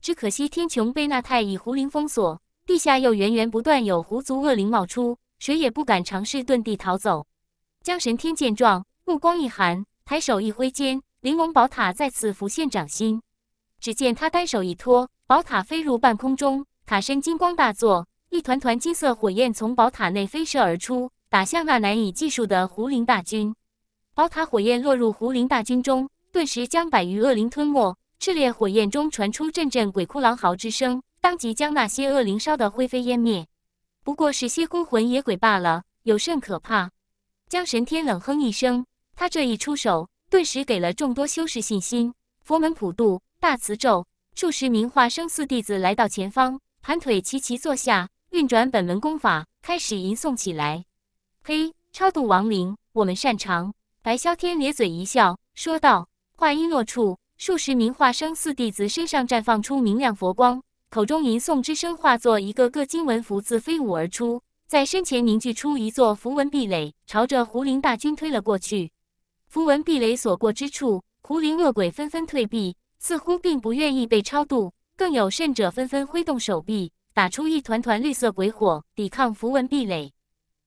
只可惜天穹被纳泰以狐灵封锁，地下又源源不断有狐族恶灵冒出，谁也不敢尝试遁地逃走。江神天见状，目光一寒，抬手一挥间，玲珑宝塔再次浮现掌心。只见他单手一托，宝塔飞入半空中，塔身金光大作，一团团金色火焰从宝塔内飞射而出，打向那难以计数的狐灵大军。宝塔火焰落入狐灵大军中，顿时将百余恶灵吞没。炽烈火焰中传出阵阵鬼哭狼嚎之声，当即将那些恶灵烧得灰飞烟灭。不过是些孤魂野鬼罢了，有甚可怕？江神天冷哼一声，他这一出手，顿时给了众多修士信心。佛门普渡。大慈咒，数十名化生四弟子来到前方，盘腿齐齐坐下，运转本门功法，开始吟诵起来。嘿，超度亡灵，我们擅长。白霄天咧嘴一笑，说道。话音落处，数十名化生四弟子身上绽放出明亮佛光，口中吟诵之声化作一个个经文符字飞舞而出，在身前凝聚出一座符文壁垒，朝着胡灵大军推了过去。符文壁垒所过之处，胡灵恶鬼纷纷退避。似乎并不愿意被超度，更有甚者纷纷挥动手臂，打出一团团绿色鬼火，抵抗符文壁垒。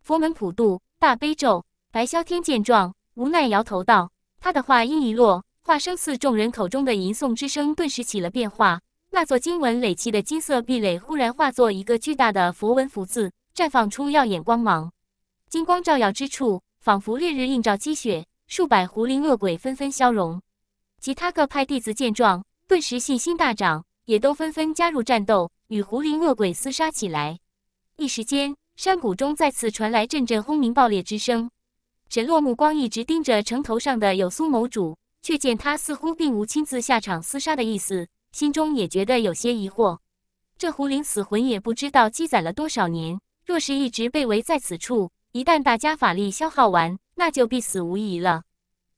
佛门普渡，大悲咒。白霄天见状，无奈摇头道。他的话音一落，化生寺众人口中的吟诵之声顿时起了变化。那座经文垒砌的金色壁垒忽然化作一个巨大的佛文符字，绽放出耀眼光芒。金光照耀之处，仿佛烈日映照积雪，数百狐灵恶鬼纷纷消融。其他各派弟子见状，顿时信心大涨，也都纷纷加入战斗，与狐狸恶鬼厮杀起来。一时间，山谷中再次传来阵阵轰鸣爆裂之声。沈洛目光一直盯着城头上的有苏某主，却见他似乎并无亲自下场厮杀的意思，心中也觉得有些疑惑。这狐灵死魂也不知道积攒了多少年，若是一直被围在此处，一旦大家法力消耗完，那就必死无疑了。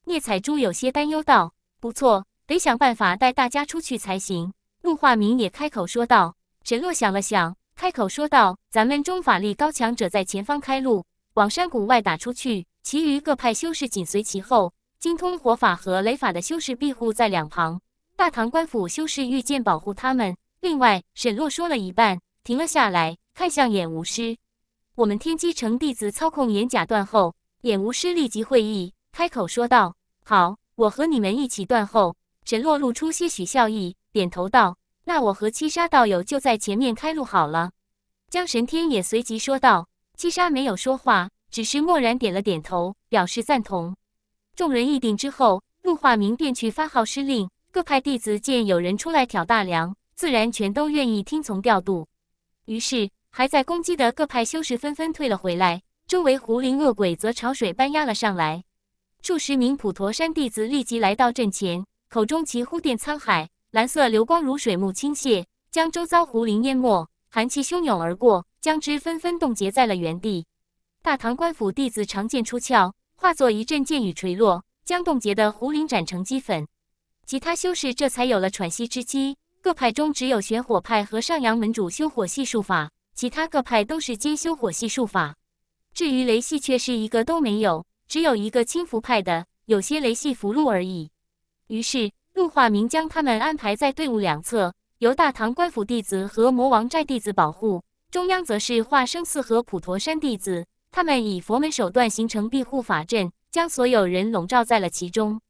聂彩珠有些担忧道。不错，得想办法带大家出去才行。陆化明也开口说道。沈洛想了想，开口说道：“咱们中法力高强者在前方开路，往山谷外打出去，其余各派修士紧随其后，精通火法和雷法的修士庇护在两旁，大唐官府修士御剑保护他们。”另外，沈洛说了一半，停了下来，看向眼无师：“我们天机城弟子操控偃甲断后。”眼无师立即会意，开口说道：“好。”我和你们一起断后。沈洛露出些许笑意，点头道：“那我和七杀道友就在前面开路好了。”江神天也随即说道。七杀没有说话，只是默然点了点头，表示赞同。众人议定之后，陆化明便去发号施令。各派弟子见有人出来挑大梁，自然全都愿意听从调度。于是，还在攻击的各派修士纷纷退了回来，周围狐灵恶鬼则潮水般压了上来。数十名普陀山弟子立即来到阵前，口中齐呼“电沧海”，蓝色流光如水幕倾泻，将周遭狐林淹没。寒气汹涌而过，将之纷纷冻结在了原地。大唐官府弟子长剑出鞘，化作一阵剑雨垂落，将冻结的狐林斩成齑粉。其他修士这才有了喘息之机。各派中只有玄火派和上阳门主修火系术法，其他各派都是兼修火系术法。至于雷系，却是一个都没有。只有一个清福派的，有些雷系符箓而已。于是陆化明将他们安排在队伍两侧，由大唐官府弟子和魔王寨弟子保护，中央则是化生寺和普陀山弟子。他们以佛门手段形成庇护法阵，将所有人笼罩在了其中。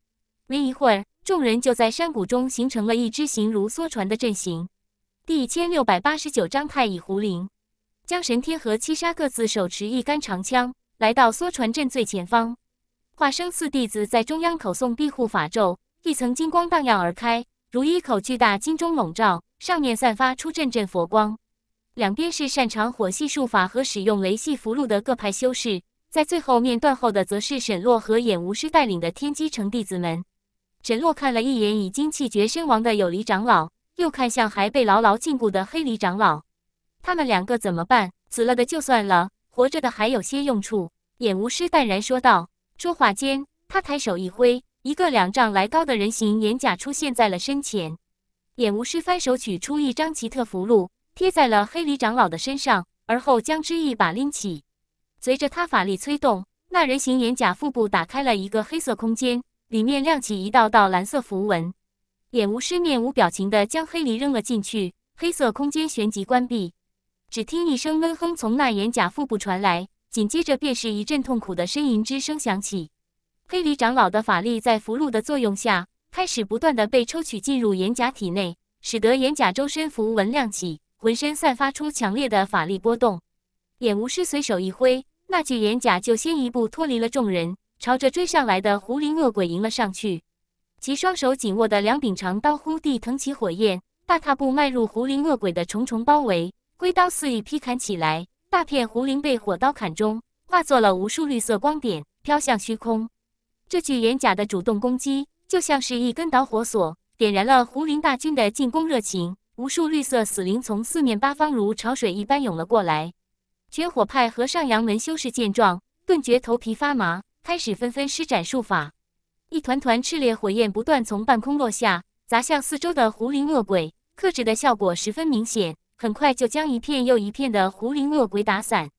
没一会儿，众人就在山谷中形成了一支形如梭船的阵型。第一千六百八十九章太乙胡灵，将神天和七杀各自手持一杆长枪。来到梭船镇最前方，化生寺弟子在中央口诵庇护法咒，一层金光荡漾而开，如一口巨大金钟笼罩，上面散发出阵阵佛光。两边是擅长火系术法和使用雷系符箓的各派修士，在最后面断后的则是沈洛和眼无师带领的天机城弟子们。沈洛看了一眼已经气绝身亡的有离长老，又看向还被牢牢禁锢的黑离长老，他们两个怎么办？死了的就算了。活着的还有些用处，眼无师淡然说道。说话间，他抬手一挥，一个两丈来高的人形眼甲出现在了身前。眼无师翻手取出一张奇特符箓，贴在了黑狸长老的身上，而后将之一把拎起。随着他法力催动，那人形眼甲腹部打开了一个黑色空间，里面亮起一道道蓝色符文。眼无师面无表情地将黑狸扔了进去，黑色空间旋即关闭。只听一声闷哼从那眼甲腹部传来，紧接着便是一阵痛苦的呻吟之声响起。黑黎长老的法力在符箓的作用下，开始不断的被抽取进入眼甲体内，使得眼甲周身符文亮起，浑身散发出强烈的法力波动。眼无师随手一挥，那具眼甲就先一步脱离了众人，朝着追上来的狐灵恶鬼迎了上去。其双手紧握的两柄长刀忽地腾起火焰，大踏步迈入狐灵恶鬼的重重包围。挥刀肆意劈砍起来，大片胡灵被火刀砍中，化作了无数绿色光点飘向虚空。这具偃甲的主动攻击就像是一根导火索，点燃了胡灵大军的进攻热情。无数绿色死灵从四面八方如潮水一般涌了过来。绝火派和上阳门修士见状，顿觉头皮发麻，开始纷纷施展术法。一团团炽烈火焰不断从半空落下，砸向四周的胡灵恶鬼，克制的效果十分明显。很快就将一片又一片的狐灵恶鬼打散，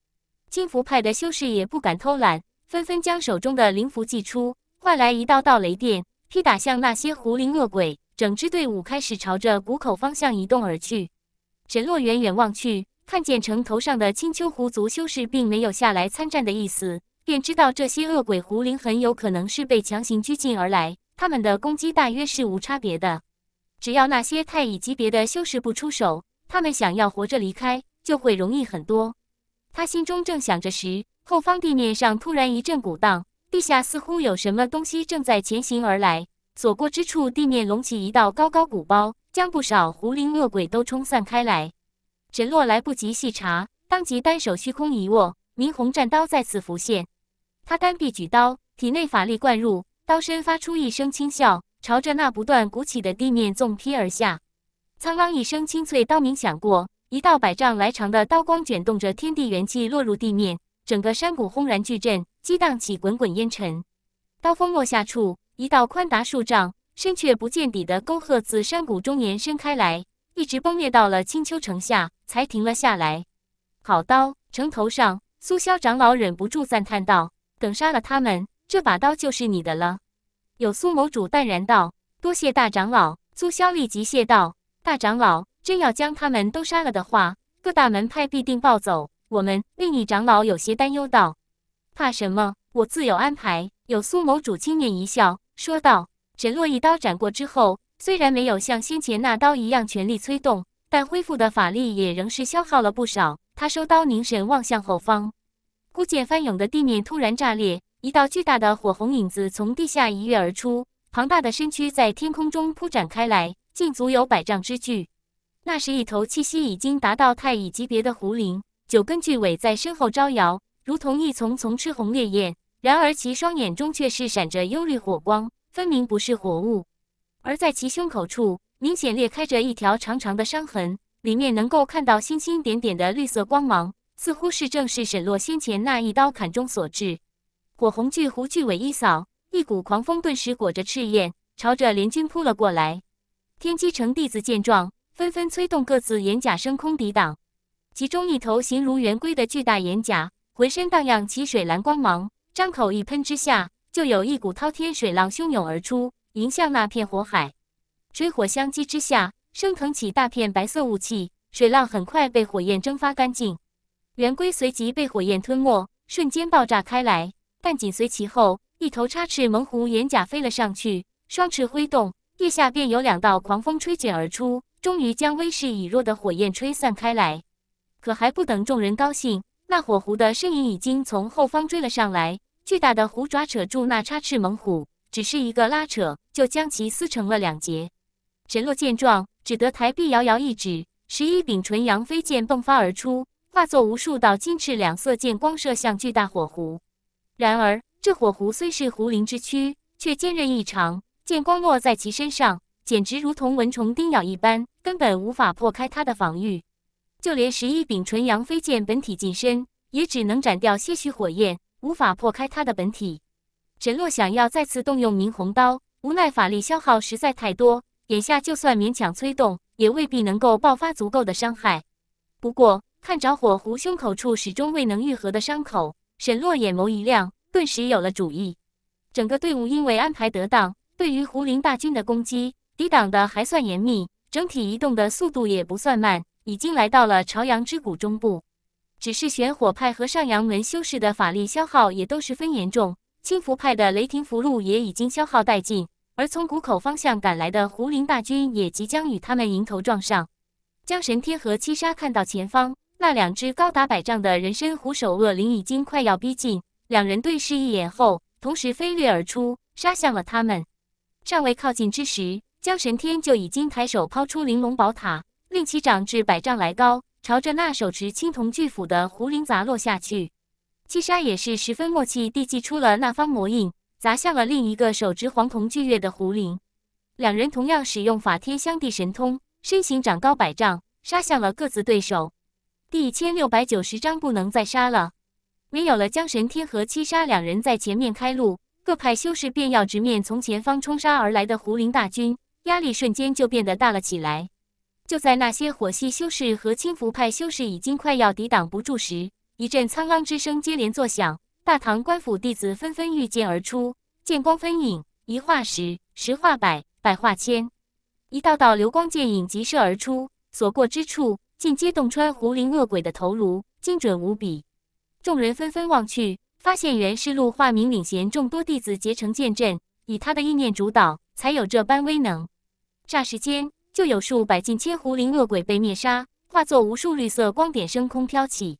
金符派的修士也不敢偷懒，纷纷将手中的灵符祭出，换来一道道雷电劈打向那些狐灵恶鬼。整支队伍开始朝着谷口方向移动而去。沈洛远远望去，看见城头上的青丘狐族修士并没有下来参战的意思，便知道这些恶鬼狐灵很有可能是被强行拘禁而来。他们的攻击大约是无差别的，只要那些太乙级别的修士不出手。他们想要活着离开，就会容易很多。他心中正想着时，后方地面上突然一阵鼓荡，地下似乎有什么东西正在前行而来，所过之处地面隆起一道高高鼓包，将不少狐灵恶鬼都冲散开来。沈洛来不及细查，当即单手虚空一握，明红战刀再次浮现。他单臂举刀，体内法力灌入刀身，发出一声轻笑，朝着那不断鼓起的地面纵劈而下。苍啷”一声清脆刀鸣响过，一道百丈来长的刀光卷动着天地元气落入地面，整个山谷轰然巨震，激荡起滚滚烟尘。刀锋落下处，一道宽达数丈、深却不见底的沟壑自山谷中延伸开来，一直崩裂到了青丘城下才停了下来。好刀！城头上，苏萧长老忍不住赞叹道：“等杀了他们，这把刀就是你的了。”有苏某主淡然道：“多谢大长老。”苏萧立即谢道。大长老，真要将他们都杀了的话，各大门派必定暴走。我们另一长老有些担忧道：“怕什么？我自有安排。”有苏某主轻蔑一笑，说道：“沈洛一刀斩过之后，虽然没有像先前那刀一样全力催动，但恢复的法力也仍是消耗了不少。他收刀，凝神望向后方，忽见翻涌的地面突然炸裂，一道巨大的火红影子从地下一跃而出，庞大的身躯在天空中铺展开来。”竟足有百丈之巨，那是一头气息已经达到太乙级别的狐灵，九根巨尾在身后招摇，如同一丛丛赤红烈焰。然而其双眼中却是闪着幽绿火光，分明不是活物。而在其胸口处，明显裂开着一条长长的伤痕，里面能够看到星星点点的绿色光芒，似乎是正是沈洛先前那一刀砍中所致。火红巨狐巨尾一扫，一股狂风顿时裹着赤焰，朝着联军扑了过来。天机城弟子见状，纷纷催动各自眼甲升空抵挡。其中一头形如圆龟的巨大岩甲，浑身荡漾起水蓝光芒，张口一喷之下，就有一股滔天水浪汹涌而出，迎向那片火海。水火相击之下，升腾起大片白色雾气，水浪很快被火焰蒸发干净。圆龟随即被火焰吞没，瞬间爆炸开来。但紧随其后，一头插翅猛虎眼甲飞了上去，双翅挥动。地下便有两道狂风吹卷而出，终于将威势已弱的火焰吹散开来。可还不等众人高兴，那火狐的身影已经从后方追了上来，巨大的虎爪扯住那插翅猛虎，只是一个拉扯，就将其撕成了两截。陈洛见状，只得抬臂摇摇一指，十一柄纯阳飞剑迸发而出，化作无数道金翅两色剑光射向巨大火狐。然而，这火狐虽是狐灵之躯，却坚韧异常。剑光落在其身上，简直如同蚊虫叮咬一般，根本无法破开他的防御。就连十一柄纯阳飞剑本体近身，也只能斩掉些许火焰，无法破开他的本体。沈洛想要再次动用明红刀，无奈法力消耗实在太多，眼下就算勉强催动，也未必能够爆发足够的伤害。不过看着火狐胸口处始终未能愈合的伤口，沈洛眼眸一亮，顿时有了主意。整个队伍因为安排得当。对于胡林大军的攻击，抵挡的还算严密，整体移动的速度也不算慢，已经来到了朝阳之谷中部。只是玄火派和上阳门修士的法力消耗也都十分严重，青福派的雷霆符箓也已经消耗殆尽，而从谷口方向赶来的胡林大军也即将与他们迎头撞上。江神天和七杀看到前方那两只高达百丈的人参狐首恶灵已经快要逼近，两人对视一眼后，同时飞掠而出，杀向了他们。尚未靠近之时，江神天就已经抬手抛出玲珑宝塔，令其长至百丈来高，朝着那手持青铜巨斧的胡林砸落下去。七杀也是十分默契地祭出了那方魔印，砸向了另一个手持黄铜巨钺的胡林。两人同样使用法天相地神通，身形长高百丈，杀向了各自对手。第一千六百九十章不能再杀了，没有了江神天和七杀两人在前面开路。各派修士便要直面从前方冲杀而来的胡灵大军，压力瞬间就变得大了起来。就在那些火系修士和轻浮派修士已经快要抵挡不住时，一阵苍啷之声接连作响，大唐官府弟子纷纷御剑而出，剑光分影，一化十，十化百，百化千，一道道流光剑影疾射而出，所过之处尽皆洞穿胡灵恶鬼的头颅，精准无比。众人纷纷望去。发现源氏陆化明领衔众多弟子结成剑阵，以他的意念主导，才有这般威能。霎时间，就有数百、近千狐灵恶鬼被灭杀，化作无数绿色光点升空飘起。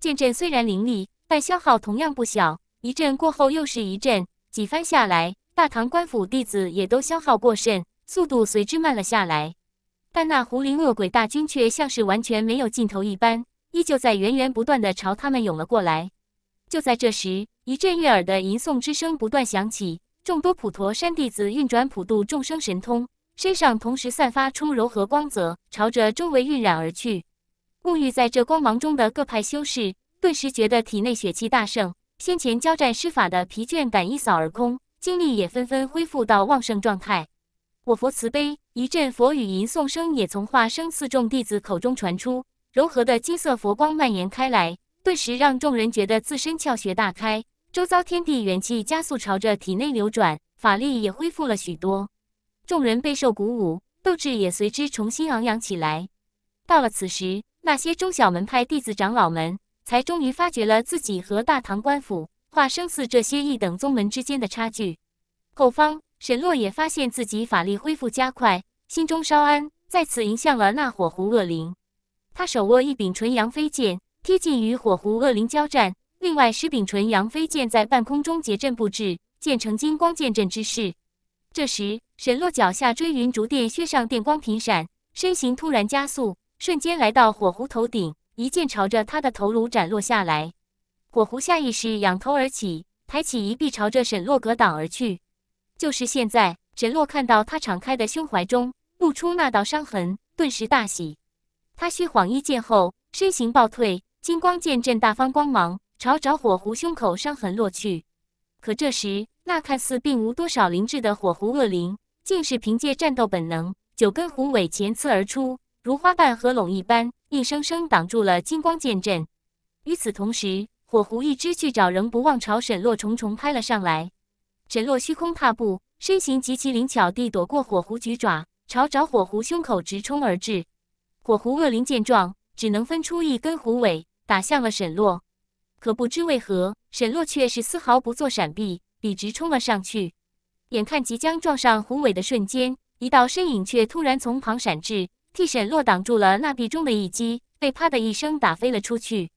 剑阵虽然凌厉，但消耗同样不小。一阵过后，又是一阵，几番下来，大唐官府弟子也都消耗过甚，速度随之慢了下来。但那狐灵恶鬼大军却像是完全没有尽头一般，依旧在源源不断的朝他们涌了过来。就在这时，一阵悦耳的吟诵之声不断响起，众多普陀山弟子运转普渡众生神通，身上同时散发出柔和光泽，朝着周围晕染而去。沐浴在这光芒中的各派修士，顿时觉得体内血气大盛，先前交战施法的疲倦感一扫而空，精力也纷纷恢复到旺盛状态。我佛慈悲，一阵佛语吟诵声也从化生寺众弟子口中传出，柔和的金色佛光蔓延开来。顿时让众人觉得自身窍穴大开，周遭天地元气加速朝着体内流转，法力也恢复了许多。众人备受鼓舞，斗志也随之重新昂扬起来。到了此时，那些中小门派弟子、长老们才终于发觉了自己和大唐官府、化生寺这些一等宗门之间的差距。后方，沈洛也发现自己法力恢复加快，心中稍安，再次迎向了那火狐恶灵。他手握一柄纯阳飞剑。贴近与火狐恶灵交战，另外石秉纯、杨飞剑在半空中结阵布置，剑成金光剑阵之势。这时，沈洛脚下追云逐电靴上电光频闪，身形突然加速，瞬间来到火狐头顶，一剑朝着他的头颅斩落下来。火狐下意识仰头而起，抬起一臂朝着沈洛格挡而去。就是现在，沈洛看到他敞开的胸怀中露出那道伤痕，顿时大喜。他虚晃一剑后，身形暴退。金光剑阵大放光芒，朝着火狐胸口伤痕落去。可这时，那看似并无多少灵智的火狐恶灵，竟是凭借战斗本能，九根狐尾前刺而出，如花瓣合拢一般，硬生生挡住了金光剑阵。与此同时，火狐一只巨爪仍不忘朝沈洛重重拍了上来。沈洛虚空踏步，身形极其灵巧地躲过火狐巨爪，朝着火狐胸口直冲而至。火狐恶灵见状，只能分出一根狐尾。打向了沈洛，可不知为何，沈洛却是丝毫不做闪避，笔直冲了上去。眼看即将撞上宏伟的瞬间，一道身影却突然从旁闪至，替沈洛挡住了那臂中的一击，被啪的一声打飞了出去。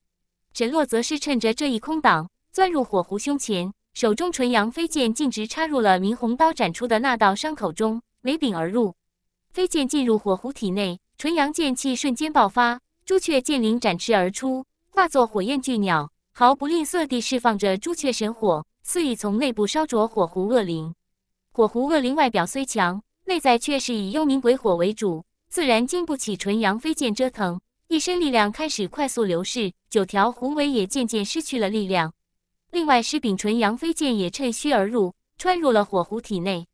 沈洛则是趁着这一空档，钻入火狐胸前，手中纯阳飞剑径直插入了明红刀斩出的那道伤口中，没柄而入。飞剑进入火狐体内，纯阳剑气瞬间爆发，朱雀剑灵展翅而出。化作火焰巨鸟，毫不吝啬地释放着朱雀神火，肆意从内部烧灼火狐恶灵。火狐恶灵外表虽强，内在却是以幽冥鬼火为主，自然经不起纯阳飞剑折腾，一身力量开始快速流逝，九条狐尾也渐渐失去了力量。另外，十柄纯阳飞剑也趁虚而入，穿入了火狐体内。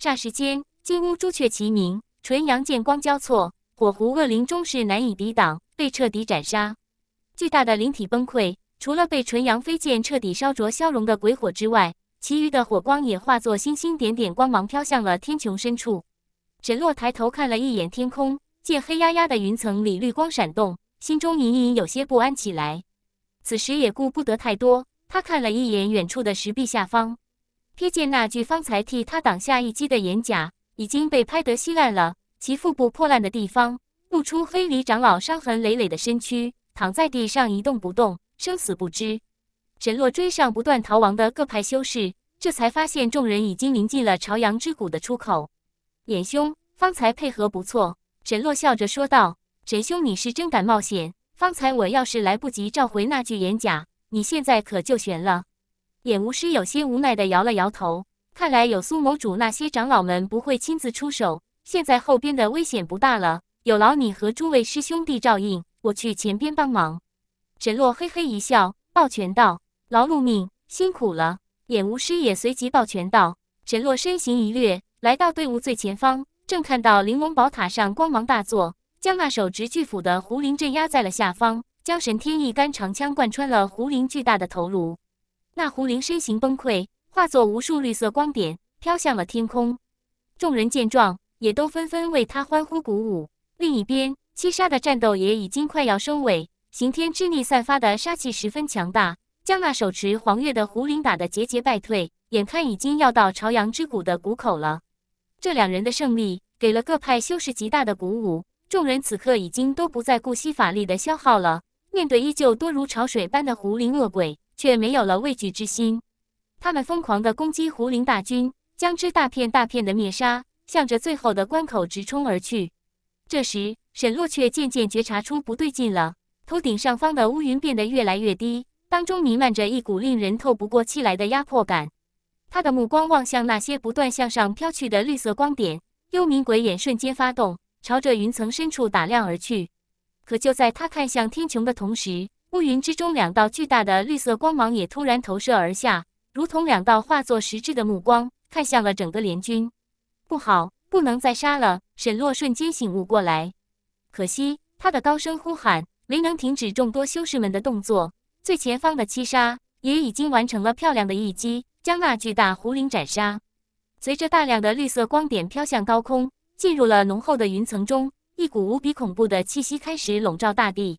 霎时间，金乌、朱雀齐鸣，纯阳剑光交错，火狐恶灵终是难以抵挡，被彻底斩杀。巨大的灵体崩溃，除了被纯阳飞剑彻底烧灼消融的鬼火之外，其余的火光也化作星星点点光芒飘向了天穹深处。沈洛抬头看了一眼天空，见黑压压的云层里绿光闪动，心中隐隐有些不安起来。此时也顾不得太多，他看了一眼远处的石壁下方，瞥见那具方才替他挡下一击的偃甲已经被拍得稀烂了，其腹部破烂的地方露出黑狸长老伤痕累累的身躯。躺在地上一动不动，生死不知。沈洛追上不断逃亡的各派修士，这才发现众人已经临近了朝阳之谷的出口。眼兄，方才配合不错。沈洛笑着说道：“沈兄，你是真敢冒险。方才我要是来不及召回那具眼甲，你现在可就悬了。”眼无师有些无奈地摇了摇头。看来有苏某主那些长老们不会亲自出手，现在后边的危险不大了。有劳你和诸位师兄弟照应。我去前边帮忙。沈洛嘿嘿一笑，抱拳道：“劳碌命，辛苦了。”眼无师也随即抱拳道。沈洛身形一掠，来到队伍最前方，正看到玲珑宝塔上光芒大作，将那手持巨斧的胡灵镇压在了下方，将神天一杆长枪贯穿了胡灵巨大的头颅。那胡灵身形崩溃，化作无数绿色光点飘向了天空。众人见状，也都纷纷为他欢呼鼓舞。另一边。七杀的战斗也已经快要收尾，刑天之力散发的杀气十分强大，将那手持黄月的胡林打得节节败退。眼看已经要到朝阳之谷的谷口了，这两人的胜利给了各派修士极大的鼓舞。众人此刻已经都不再顾惜法力的消耗了，面对依旧多如潮水般的胡林恶鬼，却没有了畏惧之心。他们疯狂地攻击胡林大军，将之大片大片的灭杀，向着最后的关口直冲而去。这时，沈洛却渐渐觉察出不对劲了。头顶上方的乌云变得越来越低，当中弥漫着一股令人透不过气来的压迫感。他的目光望向那些不断向上飘去的绿色光点，幽冥鬼眼瞬间发动，朝着云层深处打量而去。可就在他看向天穹的同时，乌云之中两道巨大的绿色光芒也突然投射而下，如同两道化作实质的目光，看向了整个联军。不好！不能再杀了！沈洛瞬间醒悟过来，可惜他的高声呼喊没能停止众多修士们的动作。最前方的七杀也已经完成了漂亮的一击，将那巨大狐灵斩杀。随着大量的绿色光点飘向高空，进入了浓厚的云层中，一股无比恐怖的气息开始笼罩大地。